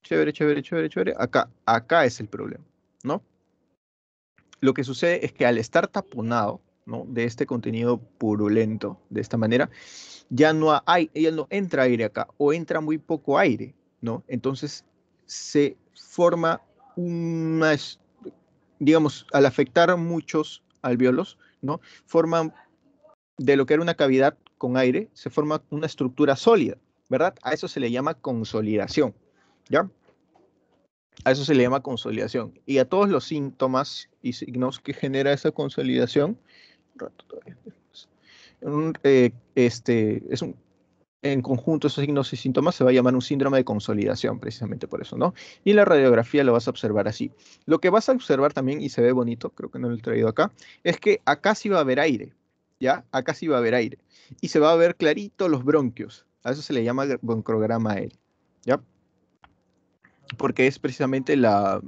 Speaker 1: chévere, chévere, chévere, chévere, acá, acá es el problema, ¿no? Lo que sucede es que al estar taponado ¿no? de este contenido purulento, de esta manera, ya no, hay, ya no entra aire acá o entra muy poco aire, ¿no? Entonces se forma una, digamos, al afectar muchos alveolos, ¿no? Forman de lo que era una cavidad con aire, se forma una estructura sólida, ¿verdad? A eso se le llama consolidación, ¿ya? A eso se le llama consolidación. Y a todos los síntomas y signos que genera esa consolidación, eh, este, es un, en conjunto esos signos y síntomas se va a llamar un síndrome de consolidación, precisamente por eso, ¿no? Y la radiografía lo vas a observar así. Lo que vas a observar también, y se ve bonito, creo que no lo he traído acá, es que acá sí va a haber aire, ¿ya? Acá sí va a haber aire. Y se va a ver clarito los bronquios. A eso se le llama broncograma aéreo, ¿ya? porque es precisamente la,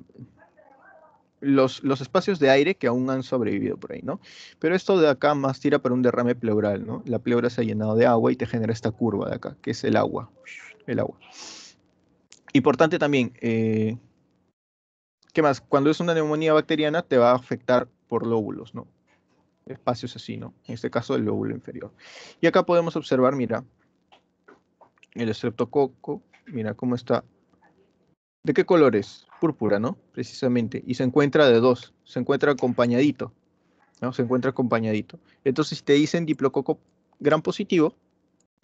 Speaker 1: los, espacios de aire que aún han sobrevivido por ahí, ¿no? Pero esto de acá más tira para un derrame pleural, ¿no? La pleura se ha llenado de agua y te genera esta curva de acá, que es el agua. El agua. Importante también, eh, ¿qué más? Cuando es una neumonía bacteriana te va a afectar por lóbulos, ¿no? Espacios así, ¿no? En este caso el lóbulo inferior. Y acá podemos observar, mira, el estreptococo, mira cómo está ¿De qué color es? Púrpura, ¿no? Precisamente. Y se encuentra de dos. Se encuentra acompañadito. ¿no? Se encuentra acompañadito. Entonces, si te dicen diplococo gran positivo,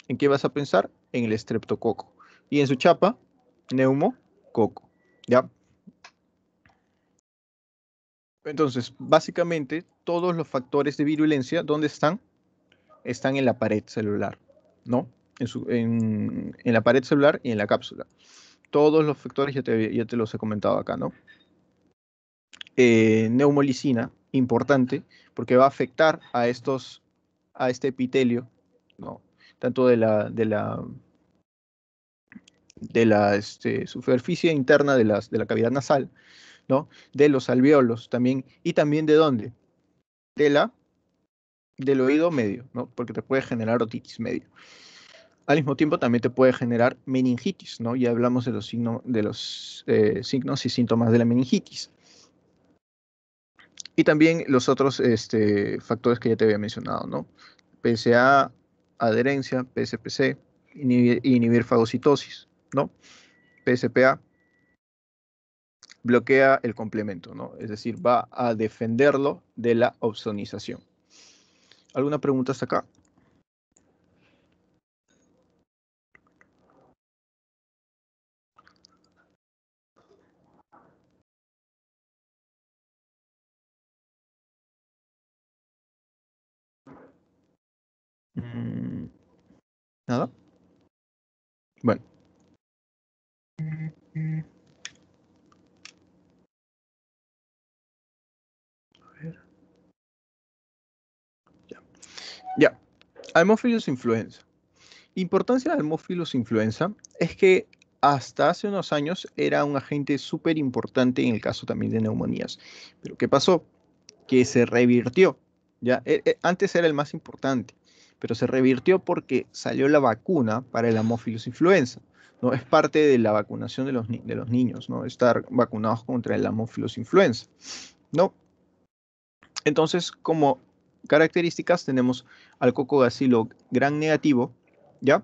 Speaker 1: ¿en qué vas a pensar? En el streptococo, Y en su chapa, neumococo. ¿Ya? Entonces, básicamente, todos los factores de virulencia, ¿dónde están? Están en la pared celular, ¿no? en la pared celular y en la cápsula todos los factores ya te, los he comentado acá, ¿no? Eh, neumolicina, importante, porque va a afectar a estos, a este epitelio, ¿no? Tanto de la, de la, de la este, superficie interna de, las, de la cavidad nasal, ¿no? De los alveolos también, y también de dónde? De la, del oído medio, ¿no? Porque te puede generar otitis media al mismo tiempo también te puede generar meningitis, ¿no? Ya hablamos de los, eh, signos y síntomas de la meningitis. Y también los otros este, factores que ya te había mencionado, ¿no? PSA, adherencia, PSPC, inhibir, inhibir fagocitosis, ¿no? PSPA bloquea el complemento, ¿no? Es decir, va a defenderlo de la opsonización. ¿Alguna pregunta hasta acá? Bueno. Ya. Ya. Almófilos influenza. Importancia de almófilos influenza es que hasta hace unos años era un agente súper importante en el caso también de neumonías. Pero ¿qué pasó? Que se revirtió. ¿ya? Eh, eh, antes era el más importante pero se revirtió porque salió la vacuna para el haemophilus influenza. ¿no? Es parte de la vacunación de los, de los niños, ¿no? estar vacunados contra el haemophilus influenza. ¿no? Entonces, como características, tenemos al coco gran negativo, ¿ya?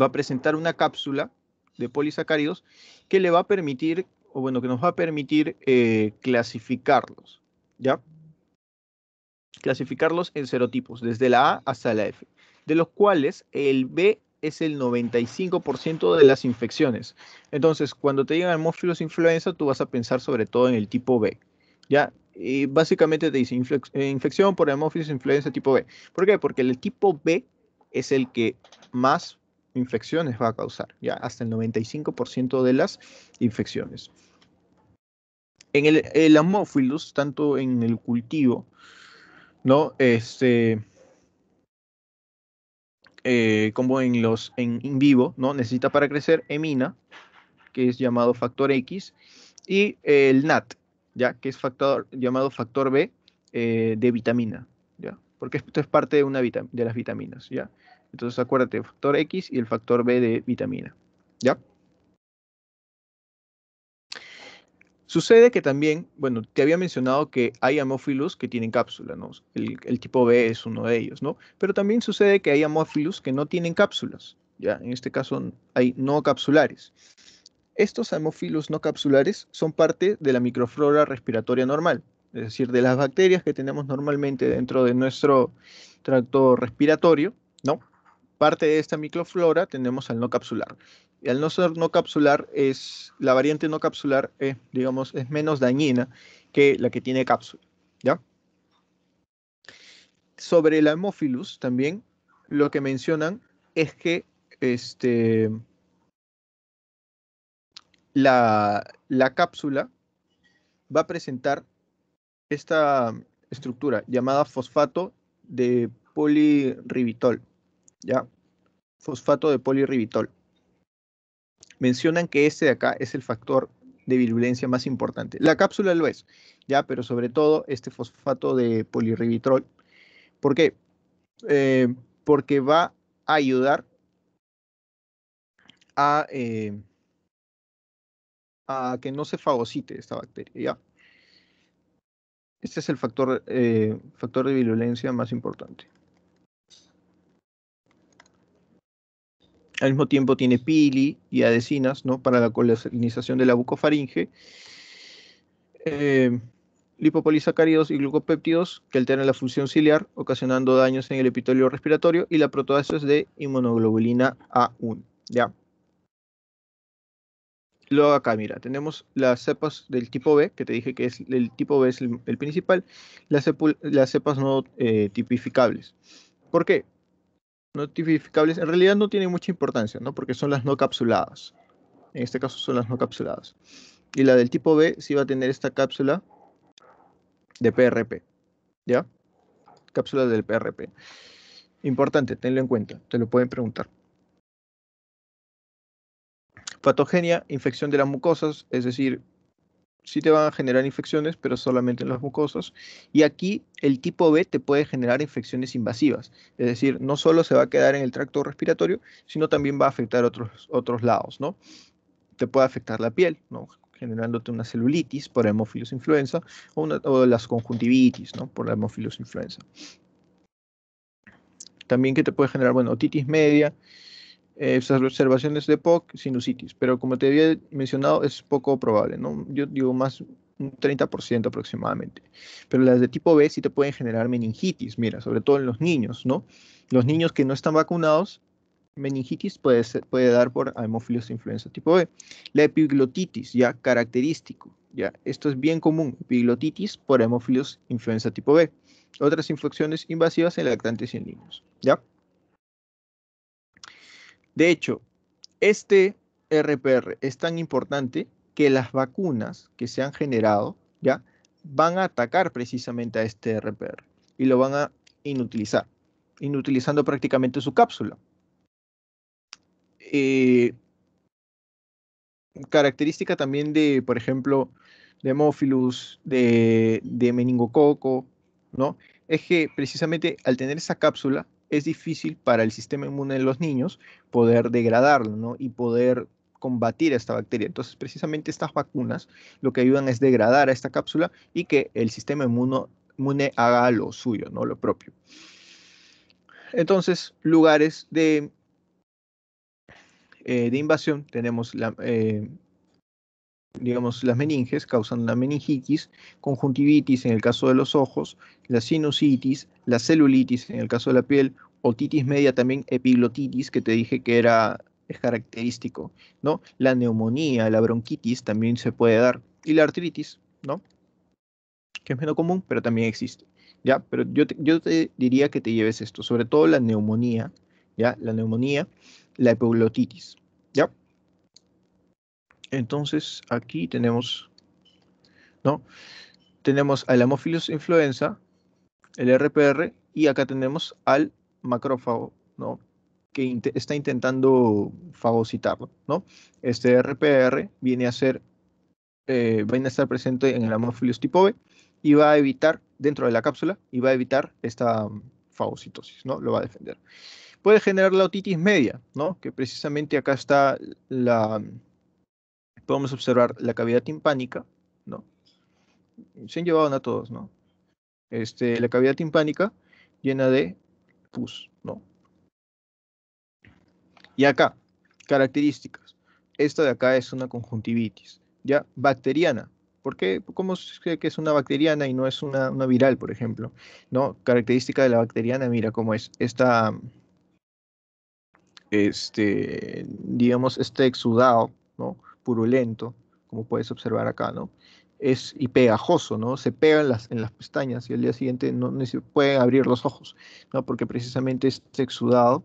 Speaker 1: Va a presentar una cápsula de polisacáridos que le va a permitir, o bueno, que nos va a permitir eh, clasificarlos, ¿ya? clasificarlos en serotipos, desde la A hasta la F, de los cuales el B es el 95% de las infecciones. Entonces, cuando te digan hemófilos influenza, tú vas a pensar sobre todo en el tipo B. ¿Ya? básicamente te dice eh, infección por hemófilos influenza tipo B. ¿Por qué? Porque el tipo B es el que más infecciones va a causar, ya hasta el 95% de las infecciones. En el, el tanto en el cultivo ¿no? Este, eh, como en los en, vivo, ¿no? Necesita para crecer EMINA, que es llamado factor X, y el NAT, ¿ya? Que es factor llamado factor B eh, de vitamina, ¿ya? Porque esto es parte de, una de las vitaminas, ¿ya? Entonces acuérdate, factor X y el factor B de vitamina, ¿ya? Sucede que también, bueno, te había mencionado que hay hemófilos que tienen cápsula, ¿no? El, tipo B es uno de ellos, ¿no? Pero también sucede que hay hemófilos que no tienen cápsulas, ¿ya? En este caso hay no capsulares. Estos hemófilos no capsulares son parte de la microflora respiratoria normal, es decir, de las bacterias que tenemos normalmente dentro de nuestro tracto respiratorio, ¿no? Parte de esta microflora tenemos al no capsular. Y al no ser no capsular, es, la variante no capsular es, eh, digamos, es menos dañina que la que tiene cápsula. ¿ya? Sobre la hemófilus también, lo que mencionan es que este, la, la cápsula va a presentar esta estructura llamada fosfato de polirribitol. ¿Ya? Fosfato de polirribitol mencionan que este de acá es el factor de virulencia más importante. La cápsula lo es, ya, pero sobre todo este fosfato de polirribitrol. ¿Por qué? Eh, porque va a ayudar a, eh, a, que no se fagocite esta bacteria. ¿ya? Este es el factor, eh, factor de virulencia más importante. Al mismo tiempo tiene pili y adhesinas ¿no? para la colonización de la bucofaringe. Eh, lipopolisacáridos y glucopéptidos que alteran la función ciliar, ocasionando daños en el epitelio respiratorio y la es de inmunoglobulina A1. ¿ya? Luego acá, mira, tenemos las cepas del tipo B, que te dije que es el tipo B es el, principal, las, cepas no eh, tipificables. ¿Por qué? notificables en realidad no tienen mucha importancia, ¿no? Porque son las no capsuladas. En este caso son las no capsuladas. Y la del tipo B sí va a tener esta cápsula de PRP. ¿Ya? Cápsula del PRP. Importante, tenlo en cuenta, te lo pueden preguntar. Patogenia, infección de las mucosas, es decir, sí te van a generar infecciones, pero solamente en las mucosas. Y aquí el tipo B te puede generar infecciones invasivas, es decir, no solo se va a quedar en el tracto respiratorio, sino también va a afectar otros, otros lados, ¿no? Te puede afectar la piel, generándote una celulitis por hemófilos influenza o, las conjuntivitis ¿no? por la influenza. También que te puede generar, bueno, otitis media, esas observaciones de POC, sinusitis, pero como te había mencionado, es poco probable, ¿no? Yo digo más un 30% aproximadamente. Pero las de tipo B sí te pueden generar meningitis, mira, sobre todo en los niños, ¿no? Los niños que no están vacunados, meningitis puede, puede dar por hemófilos influenza tipo B. La epiglotitis, ya característico, ya, esto es bien común, epiglotitis por hemófilos influenza tipo B. Otras infecciones invasivas en lactantes y en niños, ¿ya? De hecho, este RPR es tan importante que las vacunas que se han generado, ¿ya? Van a atacar precisamente a este RPR y lo van a inutilizar, inutilizando prácticamente su cápsula. Eh, característica también de, por ejemplo, de Mophilus, de, de meningococo, ¿no? Es que precisamente al tener esa cápsula es difícil para el sistema inmune de los niños poder degradarlo ¿no? y poder combatir esta bacteria. Entonces, precisamente estas vacunas lo que ayudan es degradar a esta cápsula y que el sistema inmune haga lo suyo, no lo propio. Entonces, lugares de, eh, de invasión tenemos la, eh, digamos, las meninges causan la meningitis, conjuntivitis en el caso de los ojos, la sinusitis, la celulitis en el caso de la piel, otitis media también epiglotitis que te dije que era característico, ¿no? La neumonía, la bronquitis también se puede dar y la artritis, ¿no? Que es menos común, pero también existe. Ya, pero yo te, yo te diría que te lleves esto, sobre todo la neumonía, ¿ya? La neumonía, la epiglotitis, ¿ya? Entonces aquí tenemos, ¿no? Tenemos al Haemophilus influenza, el RPR, y acá tenemos al macrófago, ¿no? Que está intentando fagocitarlo, ¿no? Este RPR viene a ser, eh, a estar presente en el Haemophilus tipo B y va a evitar, dentro de la cápsula, y va a evitar esta mm, fagocitosis, ¿no? Lo va a defender. Puede generar la otitis media, ¿no? Que precisamente acá está la mm, podemos observar la cavidad timpánica, ¿no? Se han llevado a todos, ¿no? Este, la cavidad timpánica llena de pus, ¿no? Y acá, características. Esta de acá es una conjuntivitis, ¿ya? Bacteriana. ¿Por qué? ¿Cómo cree que es una bacteriana y no es una, una viral, por ejemplo? ¿No? Característica de la bacteriana, mira cómo es. Esta, este, digamos, este exudado, ¿no? purulento, como puedes observar acá, ¿no? Es, y pegajoso, ¿no? Se pegan las, en las pestañas y al día siguiente no, se pueden abrir los ojos, ¿no? Porque precisamente este exudado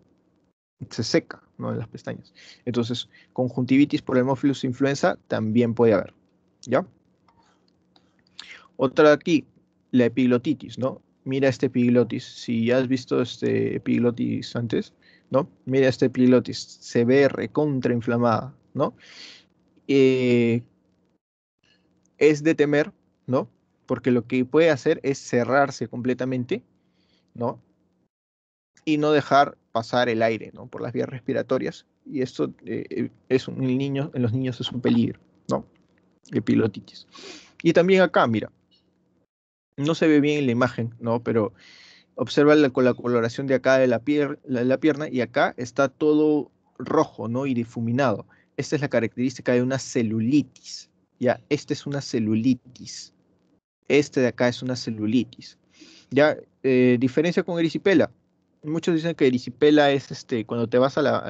Speaker 1: se seca, ¿no? En las pestañas. Entonces, conjuntivitis por hemófilos e influenza también puede haber, ¿ya? Otra aquí, la epiglotitis, ¿no? Mira este epiglotis. Si ya has visto este epiglotis antes, ¿no? Mira este epiglotis. Se ve recontrainflamada, ¿no? Eh, es de temer, ¿no? Porque lo que puede hacer es cerrarse completamente, ¿no? Y no dejar pasar el aire, ¿no? Por las vías respiratorias. Y esto eh, eh, es un, niño, en los niños es un peligro, ¿no? De Y también acá, mira, no se ve bien en la imagen, ¿no? Pero observa la, con la coloración de acá de la, de la pierna y acá está todo rojo, ¿no? Y difuminado. Esta es la característica de una celulitis. Ya, esta es una celulitis. Este de acá es una celulitis. Ya, eh, diferencia con erisipela. Muchos dicen que erisipela es este, cuando te vas a la, a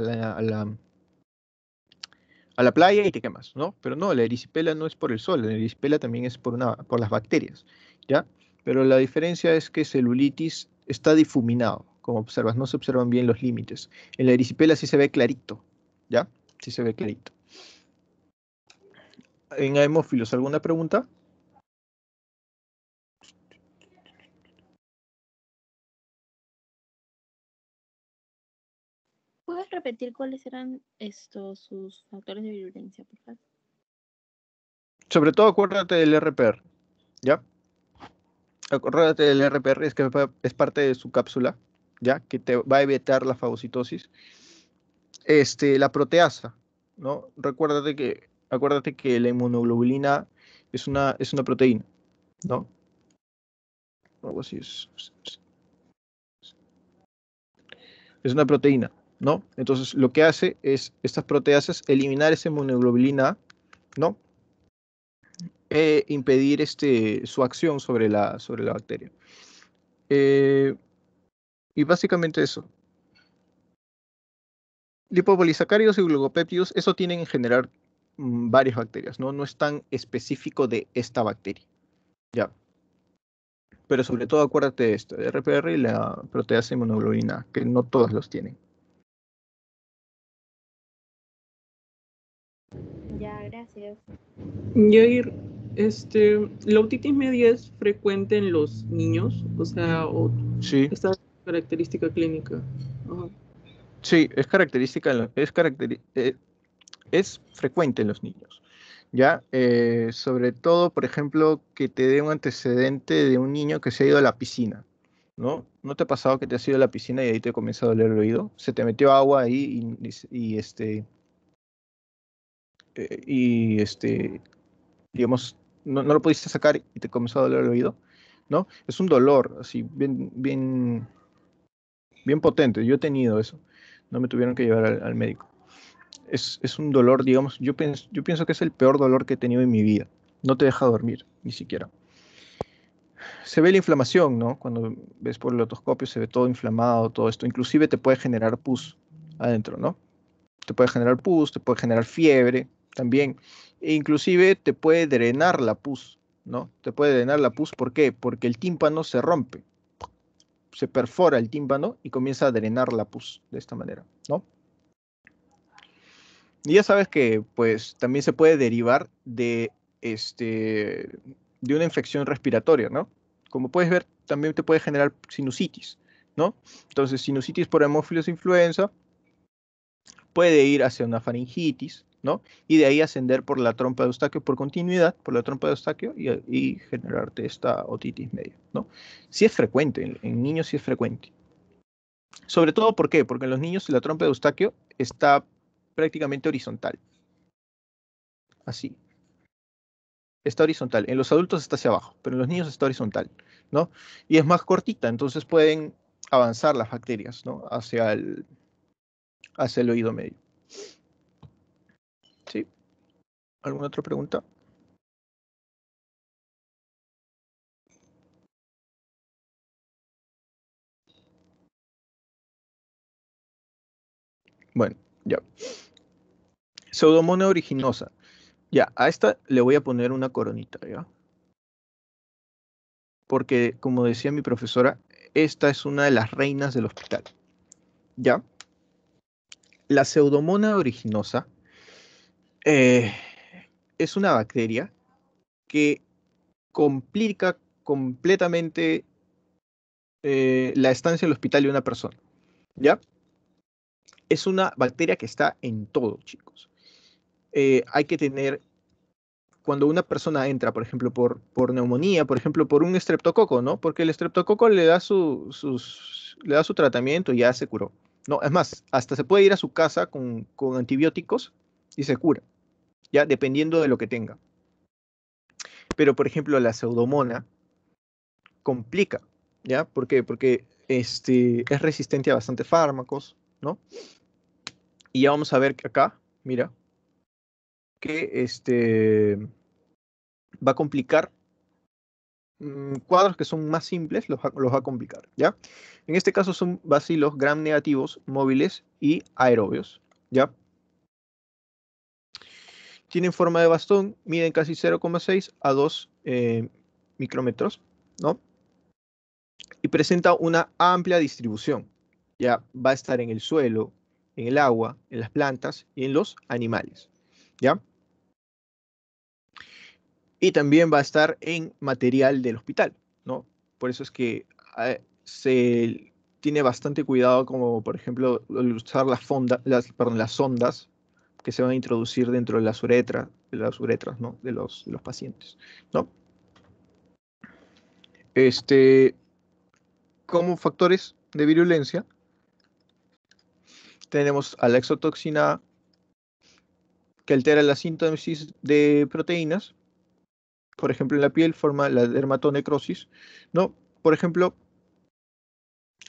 Speaker 1: la, playa y te quemas, ¿no? Pero no, la erisipela no es por el sol, la erisipela también es por, una, por las bacterias, ¿ya? Pero la diferencia es que celulitis está difuminado, como observas, no se observan bien los límites. En la erisipela sí se ve clarito, ¿ya? si se ve clarito. En Hemófilos, ¿alguna pregunta?
Speaker 2: ¿Puedes repetir cuáles eran estos sus factores de virulencia, por favor?
Speaker 1: Sobre todo acuérdate del RPR, ¿ya? Acuérdate del RPR, es que es parte de su cápsula, ¿ya? Que te va a evitar la fagocitosis este, la proteasa, ¿no? Recuérdate que, acuérdate que la inmunoglobulina es una, es una proteína, ¿no? Algo así es. una proteína, ¿no? Entonces lo que hace es estas proteasas eliminar esa inmunoglobulina, ¿no? E impedir este, su acción sobre la, sobre la bacteria. Eh, y básicamente eso lipopolisacáridos y glucopéptidos, eso tienen en general mm, varias bacterias, ¿no? No es tan específico de esta bacteria. Ya. Pero sobre todo acuérdate de esto, de RPR y la proteasa monoglobina, que no todas los tienen. Ya, gracias. Yair, este, la otitis media es frecuente en los niños, o sea, esta característica clínica. Ajá. Sí, es característica, es, eh, es frecuente en los niños. ¿ya? Eh, sobre todo, por ejemplo, que te dé un antecedente de un niño que se ha ido a la piscina, ¿no? ¿No te ha pasado que te has ido a la piscina y ahí te comienza a doler el oído? Se te metió agua ahí y, este... Eh, y este... Digamos, no, no, lo pudiste sacar y te comenzó a doler el oído, ¿no? Es un dolor así bien, bien, bien potente. Yo he tenido eso no me tuvieron que llevar al, médico. Es, un dolor, digamos, yo, pienso, yo pienso que es el peor dolor que he tenido en mi vida. No te deja dormir, ni siquiera. Se ve la inflamación, ¿no? Cuando ves por el otoscopio se ve todo inflamado, todo esto. Inclusive te puede generar pus adentro, ¿no? Te puede generar pus, te puede generar fiebre también. E inclusive te puede drenar la pus, ¿no? Te puede drenar la pus, ¿por qué? Porque el tímpano se rompe se perfora el tímpano y comienza a drenar la pus de esta manera, ¿no? Y ya sabes que pues también se puede derivar de, este, de una infección respiratoria, ¿no? Como puedes ver, también te puede generar sinusitis, ¿no? Entonces, sinusitis por hemófilos influenza puede ir hacia una faringitis, y de ahí ascender por la trompa de Eustaquio, por continuidad, por la trompa de Eustaquio y, generarte esta otitis media, ¿no? Sí es frecuente, en, niños sí es frecuente. Sobre todo, ¿por qué? Porque en los niños la trompa de Eustaquio está prácticamente horizontal. Así. Está horizontal. En los adultos está hacia abajo, pero en los niños está horizontal, Y es más cortita, entonces pueden avanzar las bacterias, ¿no? Hacia hacia el oído medio. ¿Alguna otra pregunta? Bueno, ya. Pseudomonas originosa. Ya, a esta le voy a poner una coronita, ¿ya? Porque, como decía mi profesora, esta es una de las reinas del hospital. ¿Ya? La pseudomona originosa eh, es una bacteria que complica completamente eh, la estancia en el hospital de una persona. ¿Ya? Es una bacteria que está en todo, chicos. Eh, hay que tener, cuando una persona entra, por ejemplo, por, por neumonía, por ejemplo, por un estreptococo, ¿no? Porque el estreptococo le da su, sus, le da su tratamiento y ya se curó. No, es más, hasta se puede ir a su casa con antibióticos y se cura dependiendo de lo que tenga. Pero, por ejemplo, la pseudomona complica, ¿ya? ¿Por qué? Porque este, es resistente a bastantes fármacos, ¿no? Y ya vamos a ver que acá, mira, que este, va a complicar mm, cuadros que son más simples, los, va a complicar, ¿ya? En este caso son bacilos gram negativos, móviles y aerobios, ¿ya? tienen forma de bastón, miden casi 0,6 a 2 eh, micrómetros, ¿no? Y presenta una amplia distribución. Ya va a estar en el suelo, en el agua, en las plantas y en los animales, ¿ya? Y también va a estar en material del hospital, ¿no? Por eso es que se tiene bastante cuidado como, por ejemplo, usar las, las sondas que se van a introducir dentro de las uretras, de las uretras, ¿no? De los, los pacientes, ¿no? Este, como factores de virulencia, tenemos a la exotoxina que altera la síntesis de proteínas, por ejemplo en la piel forma la dermatonecrosis, ¿no? Por ejemplo,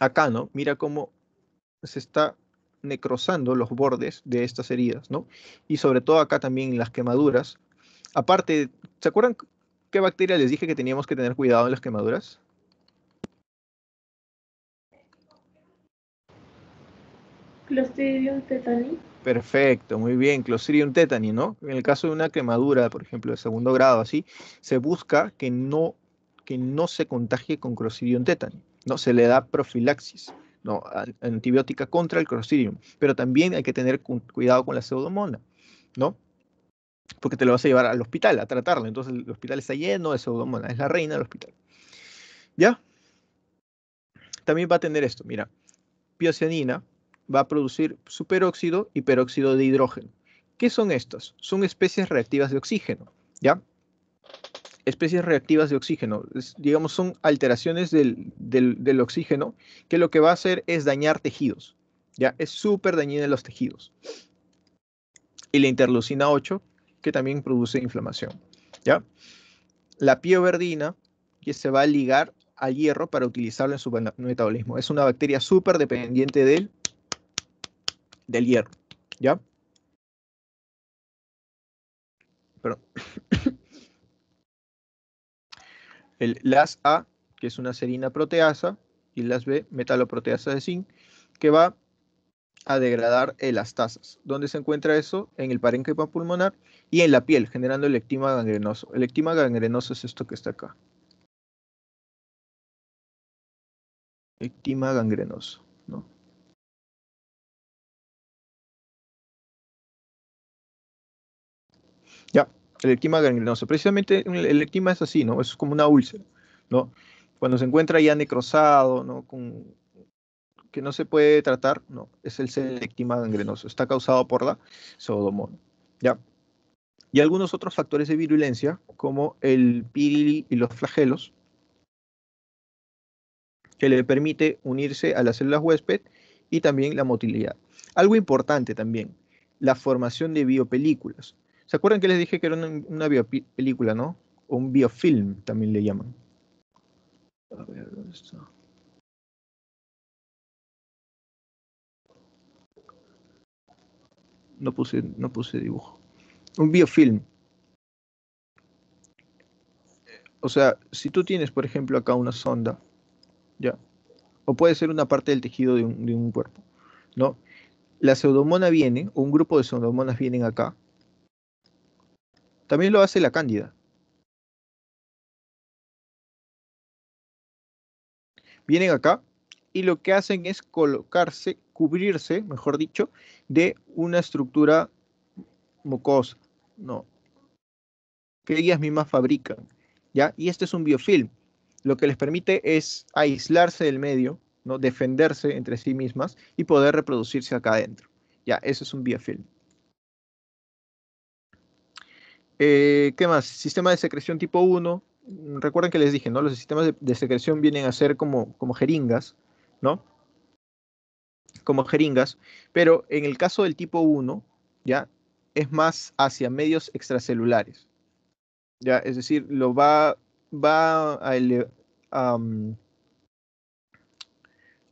Speaker 1: acá, ¿no? Mira cómo se está necrosando los bordes de estas heridas, ¿no? Y sobre todo acá también las quemaduras. Aparte, ¿se acuerdan qué bacteria les dije que teníamos que tener cuidado en las quemaduras? Clostridium tetani. Perfecto, muy bien, Clostridium tetani, ¿no? En el caso de una quemadura, por ejemplo, de segundo grado, así, se busca que no, que no se contagie con Clostridium tetani, ¿no? Se le da profilaxis no, antibiótica contra el Clostridium. Pero también hay que tener cuidado con la pseudomona, ¿no? Porque te lo vas a llevar al hospital a tratarlo. Entonces el hospital está lleno de pseudomona, es la reina del hospital. ¿Ya? También va a tener esto, mira, piocianina va a producir superóxido y peróxido de hidrógeno. ¿Qué son estos? Son especies reactivas de oxígeno, ¿ya? especies reactivas de oxígeno. digamos, son alteraciones del, oxígeno que lo que va a hacer es dañar tejidos. ¿ya? Es súper dañina en los tejidos. Y la interleucina 8, que también produce inflamación. ¿ya? La pioverdina, que se va a ligar al hierro para utilizarlo en su metabolismo. Es una bacteria súper dependiente del, del hierro. ¿Ya? Pero... el las A, que es una serina proteasa, y las B, metaloproteasa de zinc, que va a degradar elastasas. Eh, ¿Dónde se encuentra eso? En el parénquima pulmonar y en la piel, generando el ectima gangrenoso. El ectima gangrenoso es esto que está acá. Ectima gangrenoso, Ya, el ectima gangrenoso Precisamente el ectima es así, ¿no? Es como una úlcera, ¿no? Cuando se encuentra ya necrosado, ¿no? Con, que no se puede tratar, no, es el ectima gangrenoso. Está causado por la sodomona ¿ya? Y algunos otros factores de virulencia, como el pili y los flagelos, que le permite unirse a las células huésped y también la motilidad. Algo importante también, la formación de biopelículas. ¿Se acuerdan que les dije que era una, biopelícula, no? O un biofilm también le llaman. A ver, ¿dónde está?
Speaker 2: No puse, no puse
Speaker 1: dibujo. Un biofilm. Eh, o sea, si tú tienes, por ejemplo, acá una sonda, ¿ya? O puede ser una parte del tejido de un, cuerpo, ¿no? La pseudomona viene, un grupo de pseudomonas vienen acá, también lo hace la Cándida. Vienen acá y lo que hacen es colocarse, cubrirse, mejor dicho, de una estructura mucosa, no, que ellas mismas fabrican, ¿ya? Y este es un biofilm. Lo que les permite es aislarse del medio, ¿no? defenderse entre sí mismas y poder reproducirse acá adentro. Ya, eso es un biofilm. Eh, ¿Qué más? Sistema de secreción tipo 1. Recuerden que les dije, ¿no? Los sistemas de, secreción vienen a ser como, como jeringas, ¿no? Como jeringas. Pero en el caso del tipo 1, ¿ya? Es más hacia medios extracelulares. ¿Ya? Es decir, lo va, va a,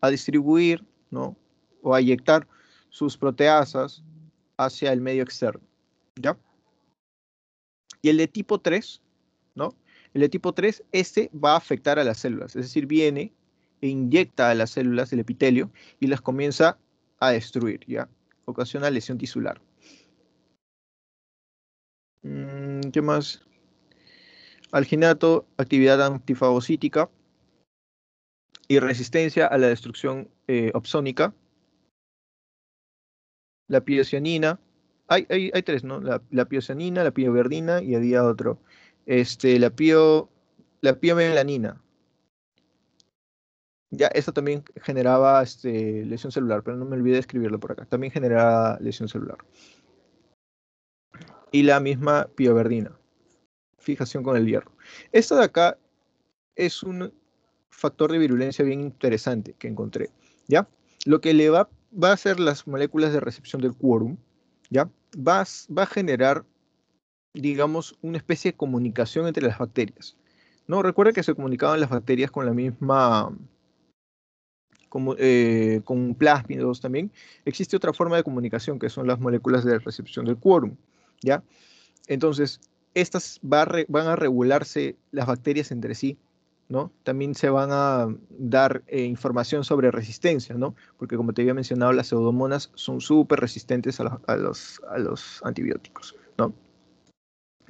Speaker 1: a distribuir, ¿no? O a inyectar sus proteasas hacia el medio externo. ¿Ya? Y el de tipo 3, ¿no? El de tipo 3, este va a afectar a las células, es decir, viene e inyecta a las células el epitelio y las comienza a destruir, ¿ya? Ocasiona lesión tisular. Mm, ¿Qué más? Alginato, actividad antifagocítica y resistencia a la destrucción eh, opsónica. La piocianina, hay, tres, ¿no? La, la la pioverdina y había otro. Este, la pio, la piomelanina. Ya, esta también generaba este, lesión celular, pero no me olvidé de escribirlo por acá. También generaba lesión celular. Y la misma pioverdina. Fijación con el hierro. Esta de acá es un factor de virulencia bien interesante que encontré. ¿ya? Lo que le va, va a hacer las moléculas de recepción del quórum ¿ya? Vas, va a generar, digamos, una especie de comunicación entre las bacterias. ¿no? Recuerda que se comunicaban las bacterias con la misma... Como, eh, con plásmidos también, existe otra forma de comunicación que son las moléculas de recepción del quórum, ¿ya? Entonces, estas van a regularse las bacterias entre sí también se van a dar eh, información sobre resistencia, ¿no? Porque como te había mencionado, las pseudomonas son súper resistentes a los, a, los, a los, antibióticos, ¿no?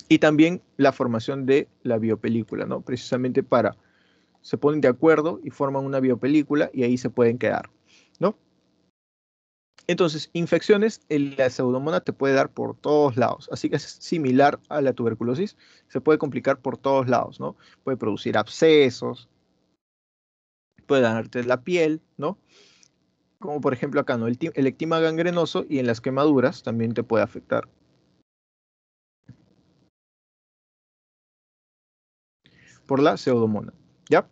Speaker 1: Y también la formación de la biopelícula, ¿no? Precisamente para, se ponen de acuerdo y forman una biopelícula y ahí se pueden quedar, ¿no? Entonces, infecciones, la pseudomonas te puede dar por todos lados, así que es similar a la tuberculosis, se puede complicar por todos lados, ¿no? Puede producir abscesos, puede dañarte la piel, ¿no? Como por ejemplo acá, ¿no? El, el ectima gangrenoso y en las quemaduras también te puede afectar. Por la pseudomona, ¿ya?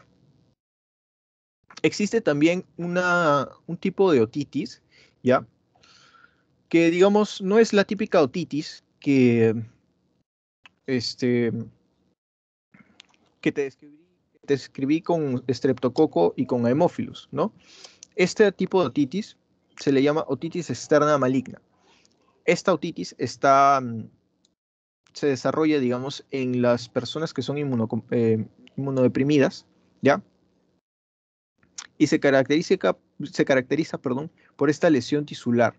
Speaker 1: Existe también un tipo de otitis ¿ya? Que digamos, no es la típica otitis que, este, que te describí, te con streptococo y con hemófilos, ¿no? Este tipo de otitis se le llama otitis externa maligna. Esta otitis está, mm, se desarrolla, digamos, en las personas que son eh, inmunodeprimidas, ¿ya? Y se caracteriza, se caracteriza perdón, por esta lesión tisular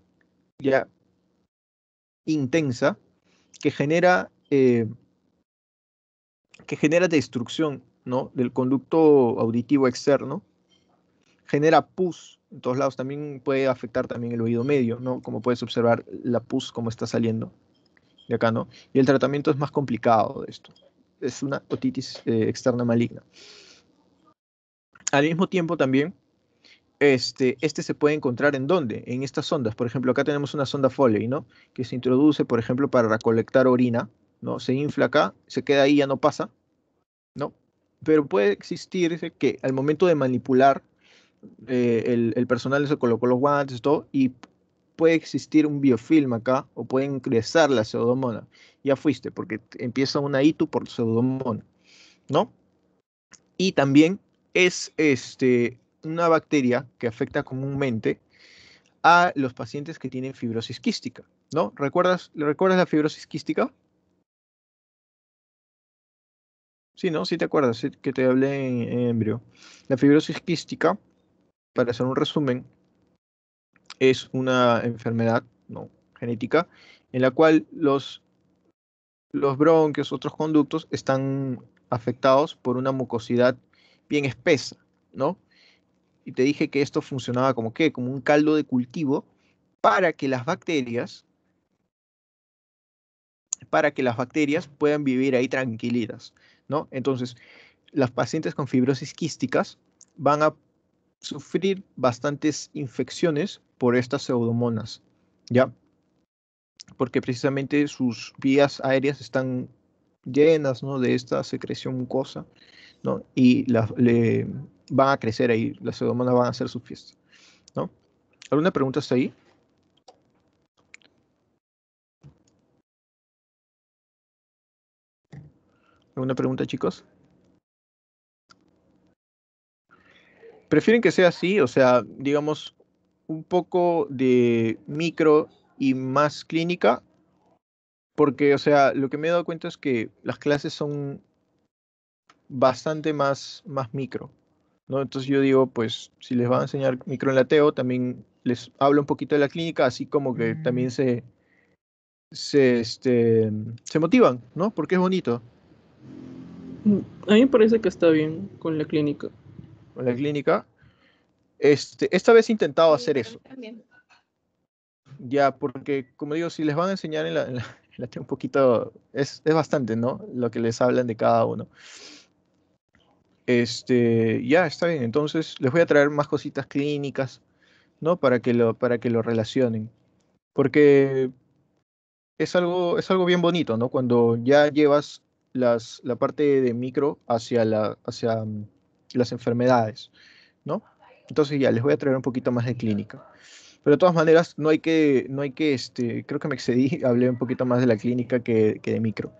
Speaker 1: ya intensa que genera, eh, genera destrucción ¿no? del conducto auditivo externo, genera pus en todos lados, también puede afectar también el oído medio, ¿no? como puedes observar la pus como está saliendo de acá, ¿no? y el tratamiento es más complicado de esto, es una otitis eh, externa maligna. Al mismo tiempo también este, este se puede encontrar en dónde? En estas sondas. Por ejemplo, acá tenemos una sonda Foley, ¿no? Que se introduce, por ejemplo, para recolectar orina, ¿no? Se infla acá, se queda ahí, ya no pasa, ¿no? Pero puede existir que al momento de manipular, eh, el, personal se colocó los guantes, todo, y puede existir un biofilm acá, o puede ingresar la pseudomona. Ya fuiste, porque empieza una ITU por pseudomona, ¿no? Y también es este, una bacteria que afecta comúnmente a los pacientes que tienen fibrosis quística, ¿no? ¿Recuerdas, ¿recuerdas la fibrosis quística? Sí, ¿no? Sí te acuerdas que te hablé en, embrión. La fibrosis quística, para hacer un resumen, es una enfermedad ¿no? genética en la cual los, los bronquios, otros conductos, están afectados por una mucosidad bien espesa, ¿no? y te dije que esto funcionaba como qué, como un caldo de cultivo para que las bacterias para que las bacterias puedan vivir ahí tranquilitas, ¿no? Entonces, las pacientes con fibrosis quísticas van a sufrir bastantes infecciones por estas pseudomonas, ¿ya? Porque precisamente sus vías aéreas están llenas, De esta secreción mucosa y le, van a crecer ahí, las pseudomonas van a hacer su fiesta. ¿no? ¿Alguna pregunta hasta ahí?
Speaker 2: ¿Alguna pregunta, chicos?
Speaker 1: ¿Prefieren que sea así? O sea, digamos, un poco de micro y más clínica, porque, o sea, lo que me he dado cuenta es que las clases son bastante más, más micro. ¿no? Entonces yo digo, pues si les van a enseñar micro en la TEO, también les hablo un poquito de la clínica, así como que también se, se, este, se motivan, ¿no? Porque es bonito. A mí me parece que está bien con la clínica. Con la clínica. Este, esta vez he intentado hacer eso. Ya, porque como digo, si les van a enseñar en la, un poquito, es, es bastante, ¿no? Lo que les hablan de cada uno. Este, ya está bien, entonces les voy a traer más cositas clínicas, ¿no? Para que lo, para que lo relacionen. Porque es algo, es algo bien bonito, ¿no? Cuando ya llevas la parte de micro hacia, la, hacia mm, las enfermedades, ¿no? Entonces ya les voy a traer un poquito más de clínica. Pero de todas maneras, no hay que, no hay que, este, creo que me excedí, hablé un poquito más de la clínica que de micro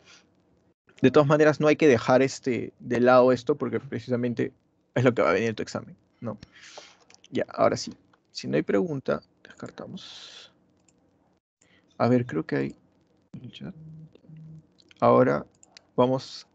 Speaker 1: de todas maneras no hay que dejar este, de lado esto porque precisamente es lo que va a venir tu examen, ¿no? Ya, ahora sí. Si no hay pregunta, descartamos. A ver, creo que hay... Ahora vamos